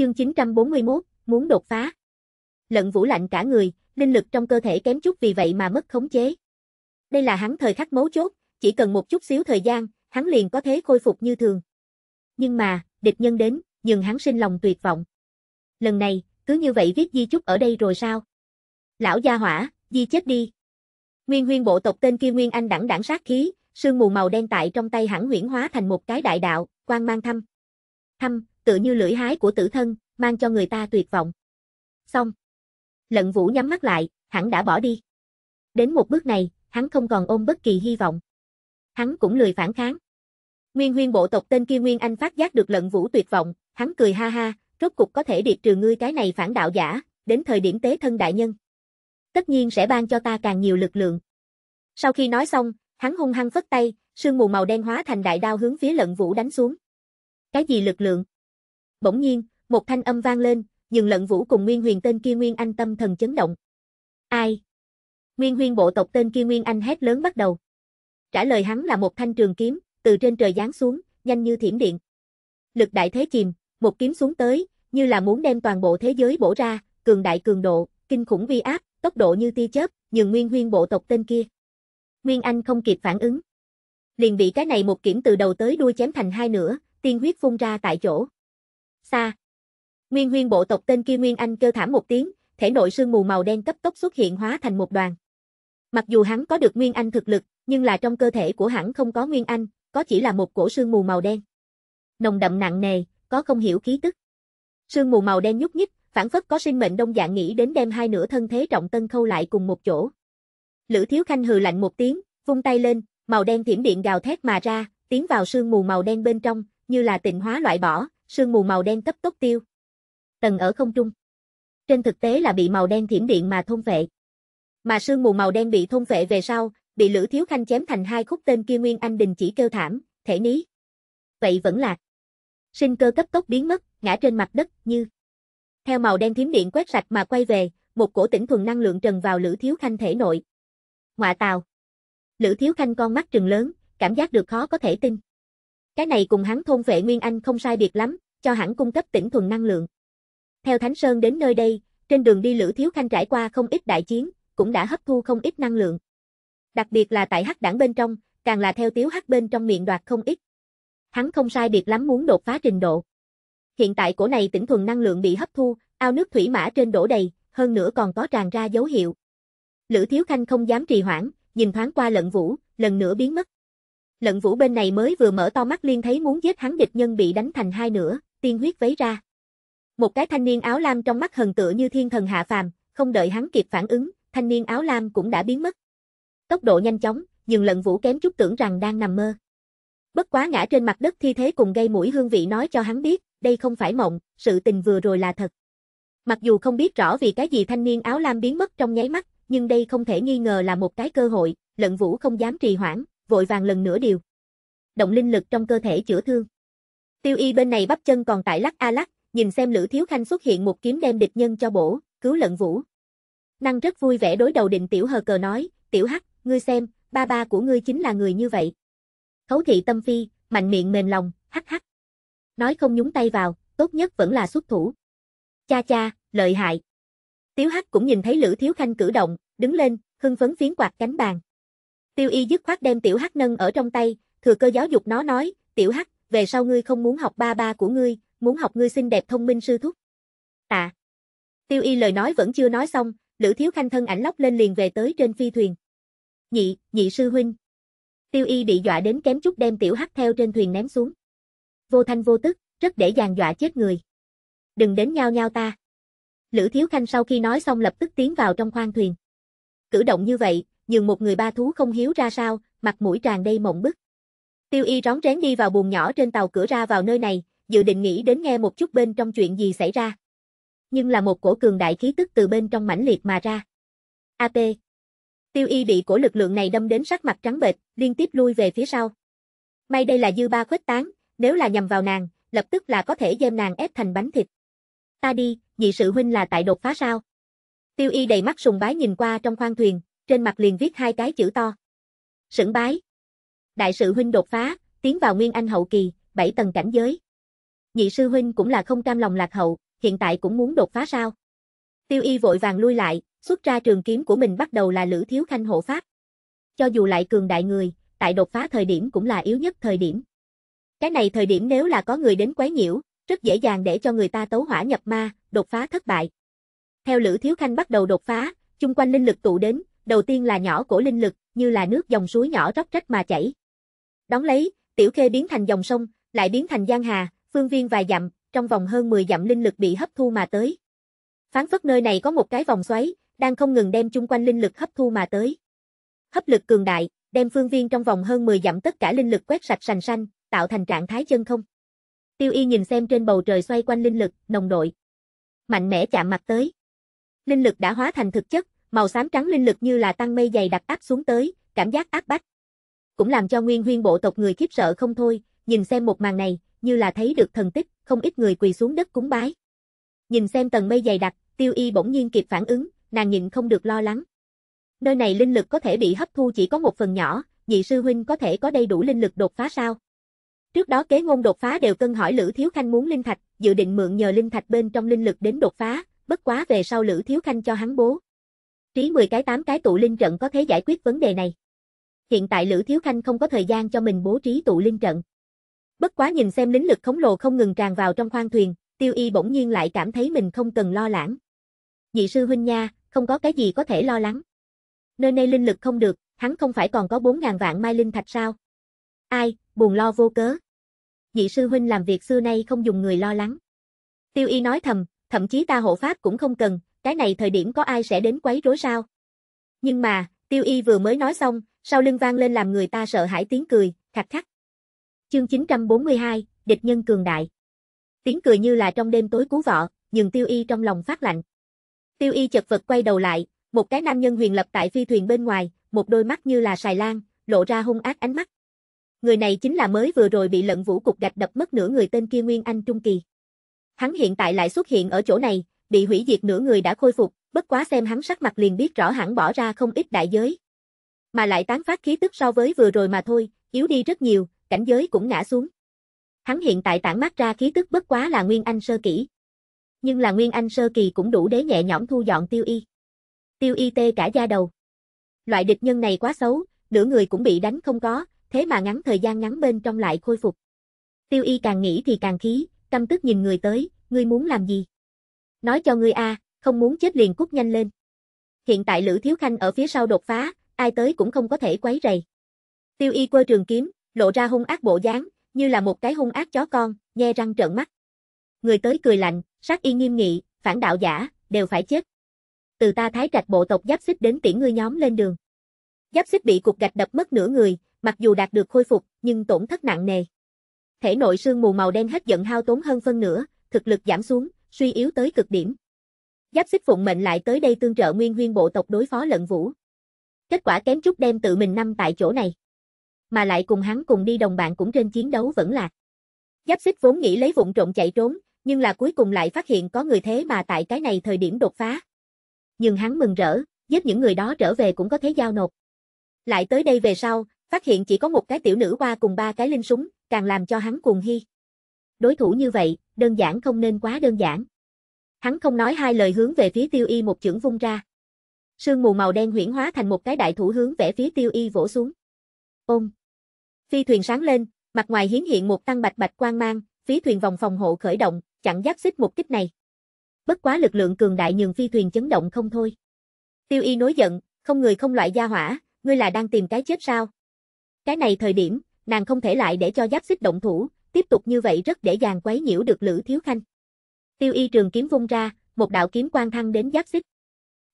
Chương 941, muốn đột phá. Lận Vũ lạnh cả người, linh lực trong cơ thể kém chút vì vậy mà mất khống chế. Đây là hắn thời khắc mấu chốt, chỉ cần một chút xíu thời gian, hắn liền có thế khôi phục như thường. Nhưng mà, địch nhân đến, nhưng hắn sinh lòng tuyệt vọng. Lần này, cứ như vậy viết di chúc ở đây rồi sao? Lão gia hỏa, di chết đi. Nguyên huyên bộ tộc tên kia Nguyên Anh đẳng đẳng sát khí, sương mù màu đen tại trong tay hẳn huyển hóa thành một cái đại đạo, quang mang thăm. Thăm, tự như lưỡi hái của tử thân, mang cho người ta tuyệt vọng. Xong. Lận Vũ nhắm mắt lại, hắn đã bỏ đi. Đến một bước này, hắn không còn ôm bất kỳ hy vọng. Hắn cũng lười phản kháng. Nguyên huyên bộ tộc tên kia Nguyên Anh phát giác được lận vũ tuyệt vọng, hắn cười ha ha, rốt cục có thể điệt trừ ngươi cái này phản đạo giả, đến thời điểm tế thân đại nhân. Tất nhiên sẽ ban cho ta càng nhiều lực lượng. Sau khi nói xong, hắn hung hăng phất tay, sương mù màu đen hóa thành đại đao hướng phía lận vũ đánh xuống. Cái gì lực lượng? Bỗng nhiên, một thanh âm vang lên, dừng lận vũ cùng Nguyên Huyền tên kia Nguyên Anh tâm thần chấn động. Ai? Nguyên Huyền bộ tộc tên kia Nguyên Anh hét lớn bắt đầu. Trả lời hắn là một thanh trường kiếm, từ trên trời giáng xuống, nhanh như thiểm điện. Lực đại thế chìm, một kiếm xuống tới, như là muốn đem toàn bộ thế giới bổ ra, cường đại cường độ, kinh khủng vi áp, tốc độ như tia chớp, nhường Nguyên huyền bộ tộc tên kia. Nguyên Anh không kịp phản ứng. Liền bị cái này một kiếm từ đầu tới đuôi chém thành hai nửa, tiên huyết phun ra tại chỗ xa. Nguyên huyên bộ tộc tên kia Nguyên Anh kêu thảm một tiếng, thể nội sương mù màu đen cấp tốc xuất hiện hóa thành một đoàn. Mặc dù hắn có được Nguyên Anh thực lực, nhưng là trong cơ thể của hắn không có Nguyên Anh, có chỉ là một cổ sương mù màu đen. Nồng đậm nặng nề, có không hiểu khí tức. Sương mù màu đen nhúc nhích, phản phất có sinh mệnh đông dạng nghĩ đến đem hai nửa thân thế trọng tân khâu lại cùng một chỗ. Lữ Thiếu Khanh hừ lạnh một tiếng, vung tay lên, màu đen thiểm điện gào thét mà ra, tiến vào sương mù màu đen bên trong, như là tịnh hóa loại bỏ, sương mù màu đen cấp tốc tiêu. Tần ở không trung. Trên thực tế là bị màu đen thiểm điện mà thôn vệ. Mà sương mù màu đen bị thôn vệ về sau, bị Lữ Thiếu Khanh chém thành hai khúc tên kia Nguyên Anh Đình chỉ kêu thảm, thể ní. Vậy vẫn lạc. Sinh cơ cấp tốc biến mất, ngã trên mặt đất như. Theo màu đen thiểm điện quét sạch mà quay về, một cổ tỉnh thuần năng lượng trần vào Lữ Thiếu Khanh thể nội. Ngoạ tào. Lữ Thiếu Khanh con mắt trừng lớn, cảm giác được khó có thể tin. Cái này cùng hắn thôn vệ Nguyên Anh không sai biệt lắm, cho hắn cung cấp tỉnh thuần năng lượng. Theo Thánh Sơn đến nơi đây, trên đường đi Lữ Thiếu Khanh trải qua không ít đại chiến, cũng đã hấp thu không ít năng lượng. Đặc biệt là tại hắc đảng bên trong, càng là theo tiếu hắc bên trong miệng đoạt không ít. Hắn không sai biệt lắm muốn đột phá trình độ. Hiện tại cổ này tỉnh thuần năng lượng bị hấp thu, ao nước thủy mã trên đổ đầy, hơn nữa còn có tràn ra dấu hiệu. Lữ Thiếu Khanh không dám trì hoãn, nhìn thoáng qua lận vũ, lần nữa biến mất. Lận vũ bên này mới vừa mở to mắt liên thấy muốn giết hắn địch nhân bị đánh thành hai nửa, tiên huyết vấy ra. Một cái thanh niên áo lam trong mắt hần tựa như thiên thần hạ phàm, không đợi hắn kịp phản ứng, thanh niên áo lam cũng đã biến mất. Tốc độ nhanh chóng, nhưng lận vũ kém chút tưởng rằng đang nằm mơ. Bất quá ngã trên mặt đất thi thế cùng gây mũi hương vị nói cho hắn biết, đây không phải mộng, sự tình vừa rồi là thật. Mặc dù không biết rõ vì cái gì thanh niên áo lam biến mất trong nháy mắt, nhưng đây không thể nghi ngờ là một cái cơ hội, lận vũ không dám trì hoãn, vội vàng lần nữa điều. Động linh lực trong cơ thể chữa thương. Tiêu y bên này bắp chân còn tại lắc a lắc, nhìn xem Lữ Thiếu Khanh xuất hiện một kiếm đem địch nhân cho bổ, cứu lận vũ. Năng rất vui vẻ đối đầu định tiểu hờ cờ nói, tiểu hắc, ngươi xem, ba ba của ngươi chính là người như vậy. Khấu thị tâm phi, mạnh miệng mềm lòng, hắc hắc. Nói không nhúng tay vào, tốt nhất vẫn là xuất thủ. Cha cha, lợi hại. Tiếu hắc cũng nhìn thấy Lữ Thiếu Khanh cử động, đứng lên, hưng phấn phiến quạt cánh bàn. Tiêu y dứt khoát đem tiểu hắc nâng ở trong tay, thừa cơ giáo dục nó nói, tiểu hắc, về sau ngươi không muốn học ba ba của ngươi, muốn học ngươi xinh đẹp thông minh sư thúc. Tạ. À. Tiêu y lời nói vẫn chưa nói xong, Lữ Thiếu Khanh thân ảnh lóc lên liền về tới trên phi thuyền. Nhị, nhị sư huynh. Tiêu y bị dọa đến kém chút đem tiểu hắc theo trên thuyền ném xuống. Vô thanh vô tức, rất dễ dàng dọa chết người. Đừng đến nhau nhau ta. Lữ Thiếu Khanh sau khi nói xong lập tức tiến vào trong khoang thuyền. Cử động như vậy, nhường một người ba thú không hiếu ra sao, mặt mũi tràn đầy mộng bức. Tiêu y rón rén đi vào buồng nhỏ trên tàu cửa ra vào nơi này, dự định nghĩ đến nghe một chút bên trong chuyện gì xảy ra. Nhưng là một cổ cường đại khí tức từ bên trong mãnh liệt mà ra. AP Tiêu y bị cổ lực lượng này đâm đến sắc mặt trắng bệch, liên tiếp lui về phía sau. May đây là dư ba khuếch tán, nếu là nhầm vào nàng, lập tức là có thể đem nàng ép thành bánh thịt. Ta đi, nhị sự huynh là tại đột phá sao? Tiêu y đầy mắt sùng bái nhìn qua trong khoang thuyền, trên mặt liền viết hai cái chữ to. Sửng bái. Đại sự huynh đột phá, tiến vào Nguyên Anh hậu kỳ, bảy tầng cảnh giới. Nhị sư huynh cũng là không cam lòng lạc hậu, hiện tại cũng muốn đột phá sao? Tiêu Y vội vàng lui lại, xuất ra trường kiếm của mình bắt đầu là Lữ Thiếu Khanh hộ pháp. Cho dù lại cường đại người, tại đột phá thời điểm cũng là yếu nhất thời điểm. Cái này thời điểm nếu là có người đến quấy nhiễu, rất dễ dàng để cho người ta tấu hỏa nhập ma, đột phá thất bại. Theo Lữ Thiếu Khanh bắt đầu đột phá, chung quanh linh lực tụ đến, đầu tiên là nhỏ cổ linh lực, như là nước dòng suối nhỏ róc rách mà chảy. Đón lấy, tiểu khê biến thành dòng sông, lại biến thành giang hà, phương viên vài dặm, trong vòng hơn 10 dặm linh lực bị hấp thu mà tới. Phán phất nơi này có một cái vòng xoáy, đang không ngừng đem chung quanh linh lực hấp thu mà tới. Hấp lực cường đại, đem phương viên trong vòng hơn 10 dặm tất cả linh lực quét sạch sành sanh, tạo thành trạng thái chân không. Tiêu Y nhìn xem trên bầu trời xoay quanh linh lực, nồng đội. Mạnh mẽ chạm mặt tới. Linh lực đã hóa thành thực chất, màu xám trắng linh lực như là tăng mây dày đặc áp xuống tới, cảm giác áp bách. Cũng làm cho nguyên huyên bộ tộc người khiếp sợ không thôi, nhìn xem một màn này, như là thấy được thần tích, không ít người quỳ xuống đất cúng bái. Nhìn xem tầng mây dày đặc, tiêu y bỗng nhiên kịp phản ứng, nàng nhìn không được lo lắng. Nơi này linh lực có thể bị hấp thu chỉ có một phần nhỏ, nhị sư huynh có thể có đầy đủ linh lực đột phá sao? Trước đó kế ngôn đột phá đều cân hỏi Lữ Thiếu Khanh muốn linh thạch, dự định mượn nhờ linh thạch bên trong linh lực đến đột phá, bất quá về sau Lữ Thiếu Khanh cho hắn bố. Trí 10 cái 8 cái tụ linh trận có thể giải quyết vấn đề này. Hiện tại Lữ Thiếu Khanh không có thời gian cho mình bố trí tụ linh trận. Bất quá nhìn xem lính lực khổng lồ không ngừng tràn vào trong khoang thuyền, Tiêu Y bỗng nhiên lại cảm thấy mình không cần lo lắng. Nhị sư huynh nha, không có cái gì có thể lo lắng. Nơi nay linh lực không được, hắn không phải còn có 4.000 vạn mai linh thạch sao? Ai, buồn lo vô cớ. Nhị sư huynh làm việc xưa nay không dùng người lo lắng. Tiêu y nói thầm, thậm chí ta hộ pháp cũng không cần, cái này thời điểm có ai sẽ đến quấy rối sao? Nhưng mà, tiêu y vừa mới nói xong, sau lưng vang lên làm người ta sợ hãi tiếng cười, khạch khắc. Chương 942, địch nhân cường đại. Tiếng cười như là trong đêm tối cú vọ, nhưng tiêu y trong lòng phát lạnh. Tiêu y chật vật quay đầu lại, một cái nam nhân huyền lập tại phi thuyền bên ngoài, một đôi mắt như là xài lan, lộ ra hung ác ánh mắt. Người này chính là mới vừa rồi bị lận vũ cục gạch đập mất nửa người tên kia Nguyên Anh Trung Kỳ. Hắn hiện tại lại xuất hiện ở chỗ này, bị hủy diệt nửa người đã khôi phục, bất quá xem hắn sắc mặt liền biết rõ hẳn bỏ ra không ít đại giới. Mà lại tán phát khí tức so với vừa rồi mà thôi, yếu đi rất nhiều, cảnh giới cũng ngã xuống. Hắn hiện tại tản mát ra khí tức bất quá là Nguyên Anh sơ kỹ. Nhưng là Nguyên Anh sơ kỳ cũng đủ để nhẹ nhõm thu dọn tiêu y. Tiêu y tê cả da đầu. Loại địch nhân này quá xấu, nửa người cũng bị đánh không có, thế mà ngắn thời gian ngắn bên trong lại khôi phục. Tiêu y càng nghĩ thì càng khí, căm tức nhìn người tới, ngươi muốn làm gì? Nói cho ngươi a, không muốn chết liền cút nhanh lên. Hiện tại Lữ Thiếu Khanh ở phía sau đột phá, ai tới cũng không có thể quấy rầy. Tiêu Y quơ trường kiếm, lộ ra hung ác bộ dáng, như là một cái hung ác chó con, nghe răng trợn mắt. Người tới cười lạnh, sát y nghiêm nghị, phản đạo giả, đều phải chết. Từ ta thái trạch bộ tộc giáp xích đến tiễn ngươi nhóm lên đường. Giáp xích bị cục gạch đập mất nửa người, mặc dù đạt được khôi phục, nhưng tổn thất nặng nề. Thể nội sương mù màu đen hết giận hao tốn hơn phân nửa, thực lực giảm xuống, suy yếu tới cực điểm. Giáp xích phụng mệnh lại tới đây tương trợ nguyên huyên bộ tộc đối phó lận vũ. Kết quả kém chút đem tự mình năm tại chỗ này. Mà lại cùng hắn cùng đi đồng bạn cũng trên chiến đấu vẫn lạc. Giáp xích vốn nghĩ lấy vụng trộn chạy trốn, nhưng là cuối cùng lại phát hiện có người thế mà tại cái này thời điểm đột phá. Nhưng hắn mừng rỡ, giết những người đó trở về cũng có thế giao nộp. Lại tới đây về sau, phát hiện chỉ có một cái tiểu nữ qua cùng ba cái linh súng, càng làm cho hắn cuồng hy đối thủ như vậy, đơn giản không nên quá đơn giản. Hắn không nói hai lời hướng về phía tiêu y một chưởng vung ra. Sương mù màu đen huyển hóa thành một cái đại thủ hướng vẽ phía tiêu y vỗ xuống. Ôm. Phi thuyền sáng lên, mặt ngoài hiến hiện một tăng bạch bạch quang mang, phí thuyền vòng phòng hộ khởi động, chặn giáp xích một kích này. Bất quá lực lượng cường đại nhường phi thuyền chấn động không thôi. Tiêu y nối giận, không người không loại gia hỏa, ngươi là đang tìm cái chết sao? Cái này thời điểm, nàng không thể lại để cho giáp xích động thủ, tiếp tục như vậy rất dễ dàng quấy nhiễu được Lữ Thiếu Khanh. Tiêu Y trường kiếm vung ra, một đạo kiếm quang thăng đến giáp xích.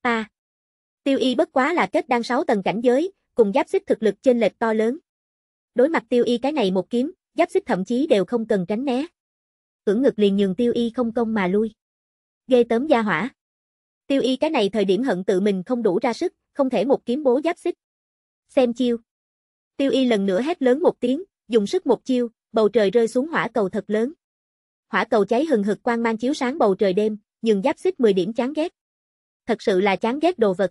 Ta. tiêu Y bất quá là kết đang 6 tầng cảnh giới, cùng giáp xích thực lực trên lệch to lớn. Đối mặt Tiêu Y cái này một kiếm, giáp xích thậm chí đều không cần tránh né. Cưỡng ngực liền nhường Tiêu Y không công mà lui. Ghê tớm gia hỏa. Tiêu Y cái này thời điểm hận tự mình không đủ ra sức, không thể một kiếm bố giáp xích. Xem chiêu. Tiêu Y lần nữa hét lớn một tiếng, dùng sức một chiêu, bầu trời rơi xuống hỏa cầu thật lớn. Hỏa cầu cháy hừng hực quang mang chiếu sáng bầu trời đêm, nhưng giáp xích 10 điểm chán ghét. Thật sự là chán ghét đồ vật.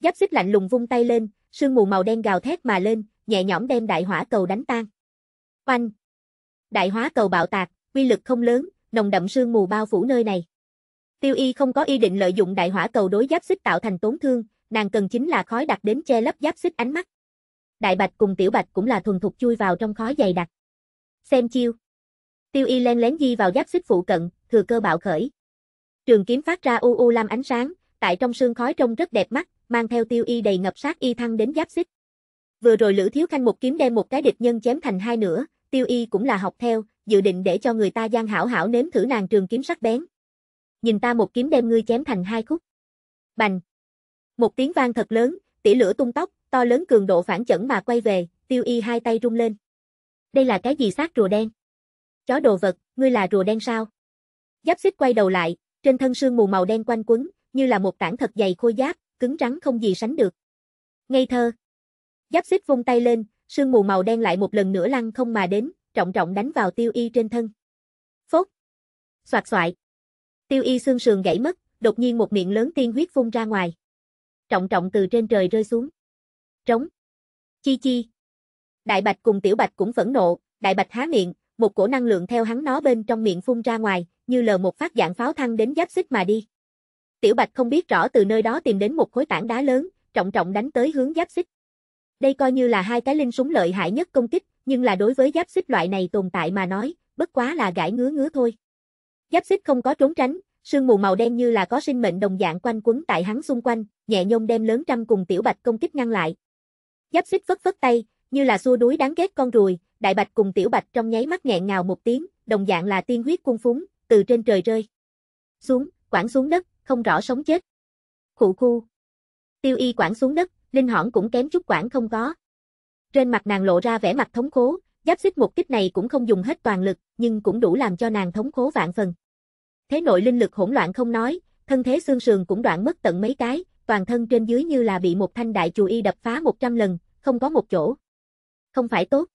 Giáp xích lạnh lùng vung tay lên, sương mù màu đen gào thét mà lên, nhẹ nhõm đem đại hỏa cầu đánh tan. Oanh! Đại hỏa cầu bạo tạc, quy lực không lớn, nồng đậm sương mù bao phủ nơi này. Tiêu Y không có ý định lợi dụng đại hỏa cầu đối giáp xích tạo thành tổn thương, nàng cần chính là khói đặc đến che lấp giáp xích ánh mắt. Đại Bạch cùng Tiểu Bạch cũng là thuần thục chui vào trong khói dày đặc. Xem chiêu. Tiêu y len lén di vào giáp xích phụ cận, thừa cơ bạo khởi. Trường kiếm phát ra u u lam ánh sáng, tại trong sương khói trông rất đẹp mắt, mang theo tiêu y đầy ngập sát y thăng đến giáp xích. Vừa rồi Lữ Thiếu Khanh một kiếm đem một cái địch nhân chém thành hai nửa, tiêu y cũng là học theo, dự định để cho người ta gian hảo hảo nếm thử nàng trường kiếm sắc bén. Nhìn ta một kiếm đem ngươi chém thành hai khúc. Bành. Một tiếng vang thật lớn, tỉ lửa tung tóc, to lớn cường độ phản chẩn mà quay về, tiêu y hai tay rung lên đây là cái gì xác rùa đen? Chó đồ vật, ngươi là rùa đen sao? Giáp xích quay đầu lại, trên thân sương mù màu đen quanh quấn, như là một tảng thật dày khôi giáp, cứng rắn không gì sánh được. Ngây thơ. Giáp xích vung tay lên, sương mù màu đen lại một lần nữa lăn không mà đến, trọng trọng đánh vào tiêu y trên thân. Phốt. Xoạt xoại. Tiêu y xương sườn gãy mất, đột nhiên một miệng lớn tiên huyết phun ra ngoài. Trọng trọng từ trên trời rơi xuống. Trống. Chi chi. Đại Bạch cùng Tiểu Bạch cũng phẫn nộ, Đại Bạch há miệng, một cổ năng lượng theo hắn nó bên trong miệng phun ra ngoài, như lờ một phát dạng pháo thăng đến giáp xích mà đi. Tiểu Bạch không biết rõ từ nơi đó tìm đến một khối tảng đá lớn, trọng trọng đánh tới hướng giáp xích. Đây coi như là hai cái linh súng lợi hại nhất công kích, nhưng là đối với giáp xích loại này tồn tại mà nói, bất quá là gãi ngứa ngứa thôi. Giáp xích không có trốn tránh, sương mù màu đen như là có sinh mệnh đồng dạng quanh quấn tại hắn xung quanh, nhẹ nhông đem lớn trăm cùng tiểu bạch công kích ngăn lại. Giáp xích vất vất tay, như là xua đuối đáng ghét con ruồi, đại bạch cùng tiểu bạch trong nháy mắt nghẹn ngào một tiếng, đồng dạng là tiên huyết cung phúng, từ trên trời rơi. Xuống, quẳng xuống đất, không rõ sống chết. Khụ khu. Tiêu y quẳng xuống đất, linh hỏn cũng kém chút quẳng không có. Trên mặt nàng lộ ra vẻ mặt thống khố, giáp xích một kích này cũng không dùng hết toàn lực, nhưng cũng đủ làm cho nàng thống khố vạn phần. Thế nội linh lực hỗn loạn không nói, thân thế xương sườn cũng đoạn mất tận mấy cái, toàn thân trên dưới như là bị một thanh đại chùy y đập phá 100 lần, không có một chỗ không phải tốt.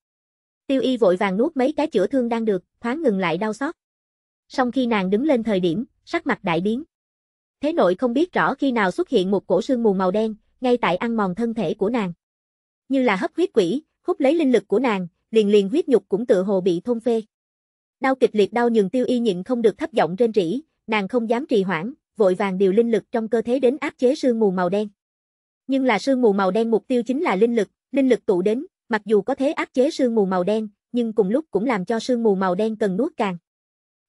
Tiêu y vội vàng nuốt mấy cái chữa thương đang được, thoáng ngừng lại đau xót. Song khi nàng đứng lên thời điểm, sắc mặt đại biến. Thế nội không biết rõ khi nào xuất hiện một cổ sương mù màu đen, ngay tại ăn mòn thân thể của nàng. Như là hấp huyết quỷ, hút lấy linh lực của nàng, liền liền huyết nhục cũng tựa hồ bị thôn phê. Đau kịch liệt đau nhường tiêu y nhịn không được thấp giọng trên rỉ, nàng không dám trì hoãn, vội vàng điều linh lực trong cơ thể đến áp chế sương mù màu đen. Nhưng là sương mù màu đen mục tiêu chính là linh lực, linh lực tụ đến, Mặc dù có thế áp chế sương mù màu đen, nhưng cùng lúc cũng làm cho sương mù màu đen cần nuốt càng.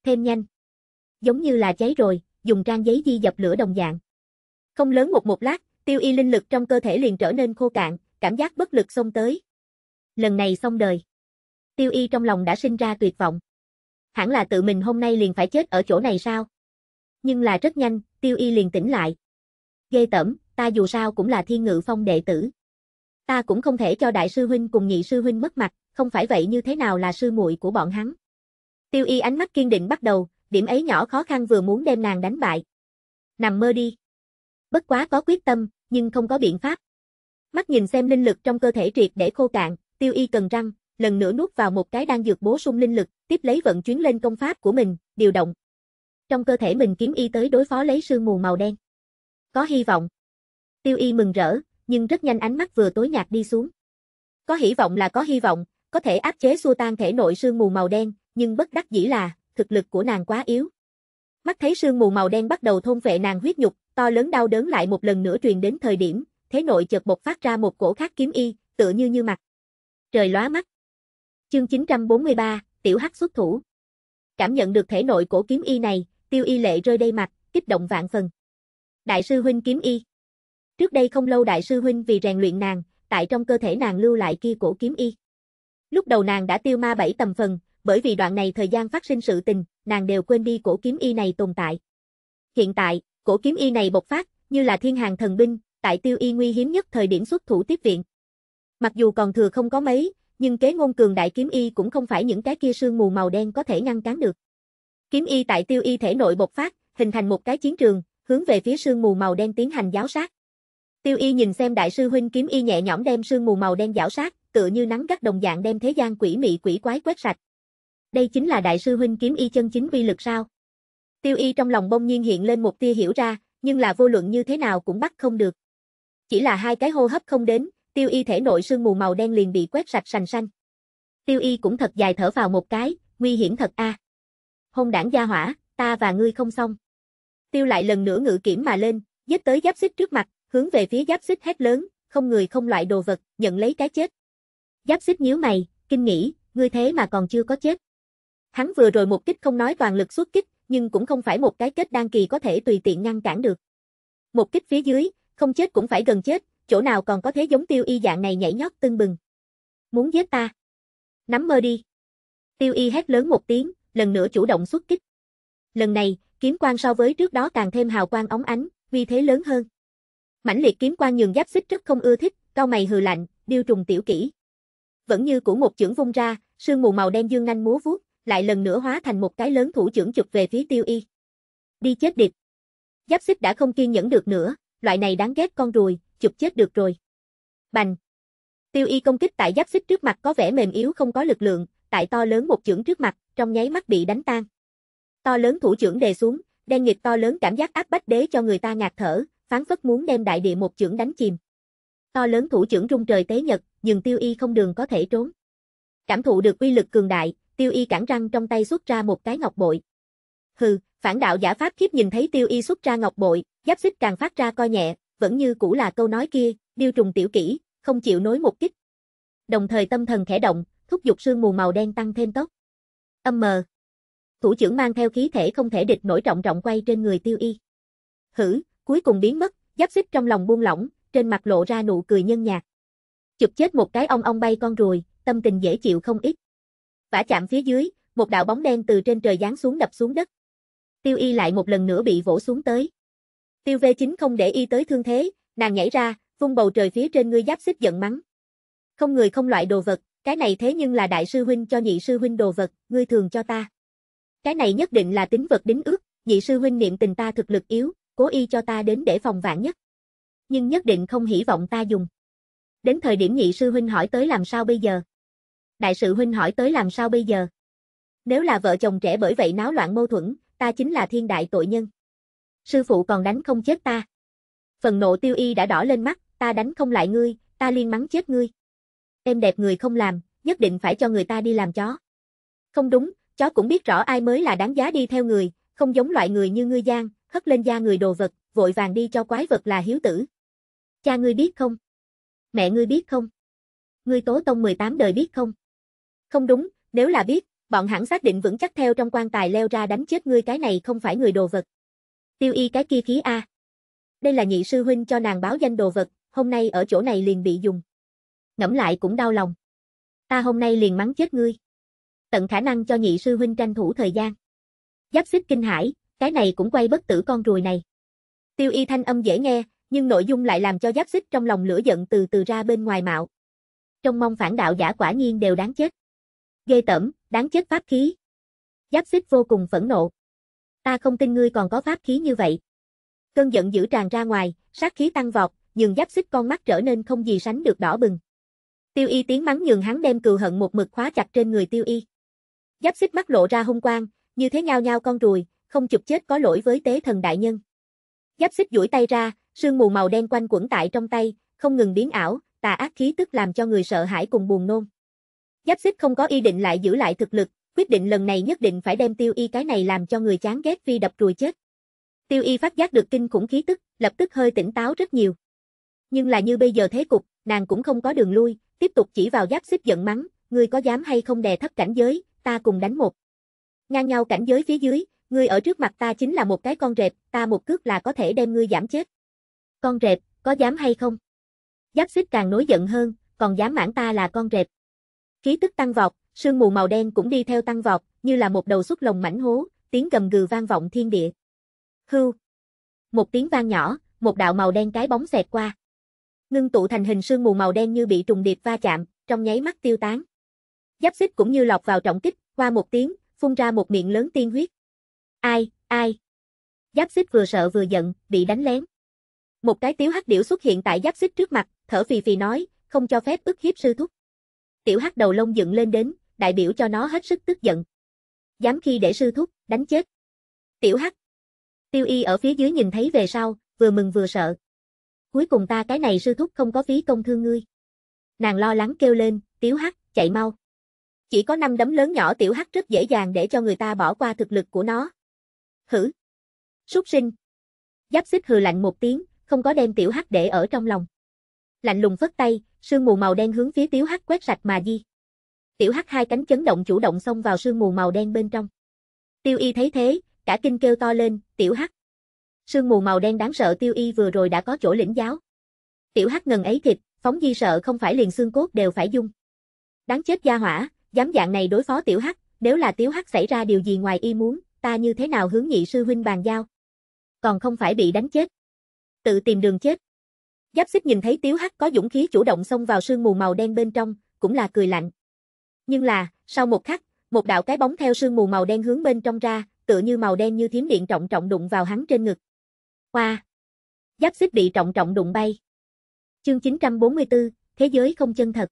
Thêm nhanh. Giống như là cháy rồi, dùng trang giấy di dập lửa đồng dạng. Không lớn một một lát, tiêu y linh lực trong cơ thể liền trở nên khô cạn, cảm giác bất lực xông tới. Lần này xong đời. Tiêu y trong lòng đã sinh ra tuyệt vọng. Hẳn là tự mình hôm nay liền phải chết ở chỗ này sao? Nhưng là rất nhanh, tiêu y liền tỉnh lại. Ghê tẩm, ta dù sao cũng là thiên ngự phong đệ tử ta cũng không thể cho đại sư huynh cùng nhị sư huynh mất mặt, không phải vậy như thế nào là sư muội của bọn hắn. Tiêu y ánh mắt kiên định bắt đầu, điểm ấy nhỏ khó khăn vừa muốn đem nàng đánh bại. Nằm mơ đi. Bất quá có quyết tâm, nhưng không có biện pháp. Mắt nhìn xem linh lực trong cơ thể triệt để khô cạn, tiêu y cần răng, lần nữa nuốt vào một cái đang dược bổ sung linh lực, tiếp lấy vận chuyến lên công pháp của mình, điều động. Trong cơ thể mình kiếm y tới đối phó lấy sương mù màu đen. Có hy vọng. Tiêu y mừng rỡ, nhưng rất nhanh ánh mắt vừa tối nhạt đi xuống. Có hy vọng là có hy vọng, có thể áp chế xua tan thể nội sương mù màu đen, nhưng bất đắc dĩ là, thực lực của nàng quá yếu. Mắt thấy sương mù màu đen bắt đầu thôn vệ nàng huyết nhục, to lớn đau đớn lại một lần nữa truyền đến thời điểm, thế nội chợt bộc phát ra một cổ khác kiếm y, tựa như như mặt. Trời lóa mắt. Chương 943, Tiểu Hắc xuất thủ. Cảm nhận được thể nội cổ kiếm y này, Tiêu Y Lệ rơi đầy mặt, kích động vạn phần. Đại sư huynh kiếm y. Trước đây không lâu đại sư huynh vì rèn luyện nàng, tại trong cơ thể nàng lưu lại kia cổ kiếm y. Lúc đầu nàng đã tiêu ma bảy tầm phần, bởi vì đoạn này thời gian phát sinh sự tình, nàng đều quên đi cổ kiếm y này tồn tại. Hiện tại, cổ kiếm y này bộc phát, như là thiên hàng thần binh, tại tiêu y nguy hiểm nhất thời điểm xuất thủ tiếp viện. Mặc dù còn thừa không có mấy, nhưng kế ngôn cường đại kiếm y cũng không phải những cái kia sương mù màu đen có thể ngăn cản được. Kiếm y tại tiêu y thể nội bộc phát, hình thành một cái chiến trường, hướng về phía sương mù màu đen tiến hành giáo sát. Tiêu y nhìn xem đại sư huynh kiếm y nhẹ nhõm đem sương mù màu đen giảo sát, tựa như nắng gắt đồng dạng đem thế gian quỷ mị quỷ quái quét sạch. Đây chính là đại sư huynh kiếm y chân chính vi lực sao? Tiêu y trong lòng bông nhiên hiện lên một tia hiểu ra, nhưng là vô luận như thế nào cũng bắt không được. Chỉ là hai cái hô hấp không đến, tiêu y thể nội sương mù màu đen liền bị quét sạch sành xanh. Tiêu y cũng thật dài thở vào một cái, nguy hiểm thật a. À. Hôn đảng gia hỏa, ta và ngươi không xong. Tiêu lại lần nữa ngự kiểm mà lên, giết tới giáp xích trước mặt, hướng về phía giáp xích hét lớn, không người không loại đồ vật, nhận lấy cái chết. Giáp xích nhíu mày, kinh nghĩ, ngươi thế mà còn chưa có chết. Hắn vừa rồi một kích không nói toàn lực xuất kích, nhưng cũng không phải một cái kết đan kỳ có thể tùy tiện ngăn cản được. Một kích phía dưới, không chết cũng phải gần chết, chỗ nào còn có thế giống tiêu y dạng này nhảy nhót tưng bừng. Muốn giết ta? Nắm mơ đi. Tiêu y hét lớn một tiếng, lần nữa chủ động xuất kích. Lần này, kiếm quang so với trước đó càng thêm hào quang ống ánh, uy thế lớn hơn. Mãnh liệt kiếm quan nhường giáp xích rất không ưa thích, cao mày hừ lạnh, điêu trùng tiểu kỹ. Vẫn như của một chưởng vung ra, sương mù màu đen dương nhanh múa vuốt, lại lần nữa hóa thành một cái lớn thủ trưởng chụp về phía tiêu y. Đi chết địch. Giáp xích đã không kiên nhẫn được nữa, loại này đáng ghét con ruồi, chụp chết được rồi. Bành. Tiêu y công kích tại giáp xích trước mặt có vẻ mềm yếu không có lực lượng, tại to lớn một chưởng trước mặt, trong nháy mắt bị đánh tan. To lớn thủ trưởng đè xuống, đen nghịch to lớn cảm giác áp bách đế cho người ta ngạt thở, phán phất muốn đem đại địa một chưởng đánh chìm. To lớn thủ trưởng rung trời tế nhật, nhưng tiêu y không đường có thể trốn. Cảm thụ được uy lực cường đại, tiêu y cản răng trong tay xuất ra một cái ngọc bội. Hừ, phản đạo giả pháp khiếp nhìn thấy tiêu y xuất ra ngọc bội, giáp xích càng phát ra coi nhẹ, vẫn như cũ là câu nói kia, điêu trùng tiểu kỹ, không chịu nối một kích. Đồng thời tâm thần khẽ động, thúc giục sương mù màu đen tăng thêm tốc. Âm mờ. Thủ trưởng mang theo khí thể không thể địch nổi trọng trọng quay trên người tiêu y. Hử, cuối cùng biến mất, giáp xích trong lòng buông lỏng, trên mặt lộ ra nụ cười nhân nhạt. Chụp chết một cái ong ong bay con ruồi, tâm tình dễ chịu không ít. Vả chạm phía dưới, một đạo bóng đen từ trên trời giáng xuống đập xuống đất. Tiêu y lại một lần nữa bị vỗ xuống tới. Tiêu Vê chính không để y tới thương thế, nàng nhảy ra, vung bầu trời phía trên ngươi giáp xích giận mắng. Không người không loại đồ vật, cái này thế nhưng là đại sư huynh cho nhị sư huynh đồ vật, ngươi thường cho ta. Cái này nhất định là tính vật đính ước, nhị sư huynh niệm tình ta thực lực yếu, cố y cho ta đến để phòng vạn nhất. Nhưng nhất định không hy vọng ta dùng. Đến thời điểm nhị sư huynh hỏi tới làm sao bây giờ? Đại sự huynh hỏi tới làm sao bây giờ? Nếu là vợ chồng trẻ bởi vậy náo loạn mâu thuẫn, ta chính là thiên đại tội nhân. Sư phụ còn đánh không chết ta. Phần nộ tiêu y đã đỏ lên mắt, ta đánh không lại ngươi, ta liên mắng chết ngươi. Em đẹp người không làm, nhất định phải cho người ta đi làm chó. Không đúng, chó cũng biết rõ ai mới là đáng giá đi theo người, không giống loại người như ngươi Giang, hất lên da người đồ vật, vội vàng đi cho quái vật là hiếu tử. Cha ngươi biết không? Mẹ ngươi biết không? Ngươi tố tông 18 đời biết không? Không đúng, nếu là biết, bọn hẳn xác định vững chắc theo trong quan tài leo ra đánh chết ngươi cái này không phải người đồ vật. Tiêu y cái kia khí A. Đây là nhị sư huynh cho nàng báo danh đồ vật, hôm nay ở chỗ này liền bị dùng. Ngẫm lại cũng đau lòng. Ta hôm nay liền mắng chết ngươi. Tận khả năng cho nhị sư huynh tranh thủ thời gian. Giáp xích kinh hải, cái này cũng quay bất tử con ruồi này. Tiêu y thanh âm dễ nghe, nhưng nội dung lại làm cho giáp xích trong lòng lửa giận từ từ ra bên ngoài mạo. Trong mong phản đạo giả quả nhiên đều đáng chết. gây tẩm, đáng chết pháp khí. Giáp xích vô cùng phẫn nộ. Ta không tin ngươi còn có pháp khí như vậy. Cơn giận dữ tràn ra ngoài, sát khí tăng vọt, nhường giáp xích con mắt trở nên không gì sánh được đỏ bừng. Tiêu y tiếng mắng nhường hắn đem cừu hận một mực khóa chặt trên người tiêu y. Giáp xích mắt lộ ra hung quang, như thế nhao nhao con ruồi, không chụp chết có lỗi với tế thần đại nhân. Giáp xích duỗi tay ra, sương mù màu đen quanh quẩn tại trong tay, không ngừng biến ảo, tà ác khí tức làm cho người sợ hãi cùng buồn nôn. Giáp xích không có ý định lại giữ lại thực lực, quyết định lần này nhất định phải đem tiêu y cái này làm cho người chán ghét vi đập trùi chết. Tiêu y phát giác được kinh khủng khí tức, lập tức hơi tỉnh táo rất nhiều. Nhưng là như bây giờ thế cục, nàng cũng không có đường lui, tiếp tục chỉ vào giáp xích giận mắng, người có dám hay không đè thấp cảnh giới, ta cùng đánh một. Ngang nhau cảnh giới phía dưới, ngươi ở trước mặt ta chính là một cái con rệp, ta một cước là có thể đem ngươi giảm chết. Con rệp, có dám hay không? Giáp xích càng nối giận hơn, còn dám mãn ta là con rệp. Khí tức tăng vọt, sương mù màu đen cũng đi theo tăng vọt, như là một đầu xúc lồng mảnh hố, tiếng gầm gừ vang vọng thiên địa. Hưu. Một tiếng vang nhỏ, một đạo màu đen cái bóng xẹt qua. Ngưng tụ thành hình sương mù màu đen như bị trùng điệp va chạm, trong nháy mắt tiêu tán. Giáp xích cũng như lọc vào trọng kích, qua một tiếng, phun ra một miệng lớn tiên huyết. Ai, ai? Giáp xích vừa sợ vừa giận, bị đánh lén. Một cái tiếu hắc điểu xuất hiện tại giáp xích trước mặt, thở phì phì nói, không cho phép ức hiếp sư thúc. Tiểu hắc đầu lông dựng lên đến, đại biểu cho nó hết sức tức giận. Dám khi để sư thúc, đánh chết. Tiểu hắc. Tiêu y ở phía dưới nhìn thấy về sau, vừa mừng vừa sợ. Cuối cùng ta cái này sư thúc không có phí công thương ngươi. Nàng lo lắng kêu lên, tiểu hắc, chạy mau. Chỉ có năm đấm lớn nhỏ tiểu hắc rất dễ dàng để cho người ta bỏ qua thực lực của nó hử. Súc sinh. Giáp xích hừ lạnh một tiếng, không có đem tiểu hắc để ở trong lòng. Lạnh lùng phất tay, sương mù màu đen hướng phía tiểu hắc quét sạch mà di. Tiểu hắc hai cánh chấn động chủ động xông vào sương mù màu đen bên trong. Tiêu y thấy thế, cả kinh kêu to lên, tiểu hắc. Sương mù màu đen đáng sợ tiêu y vừa rồi đã có chỗ lĩnh giáo. Tiểu hắc ngần ấy thịt, phóng di sợ không phải liền xương cốt đều phải dung. Đáng chết gia hỏa, dám dạng này đối phó tiểu hắc, nếu là tiểu hắc xảy ra điều gì ngoài y muốn, ta như thế nào hướng nhị sư huynh bàn giao? Còn không phải bị đánh chết. Tự tìm đường chết. Giáp xích nhìn thấy Tiếu Hắc có dũng khí chủ động xông vào sương mù màu đen bên trong, cũng là cười lạnh. Nhưng là, sau một khắc, một đạo cái bóng theo sương mù màu đen hướng bên trong ra, tựa như màu đen như thiểm điện trọng trọng đụng vào hắn trên ngực. Hoa! Giáp xích bị trọng trọng đụng bay. Chương 944, Thế giới không chân thật.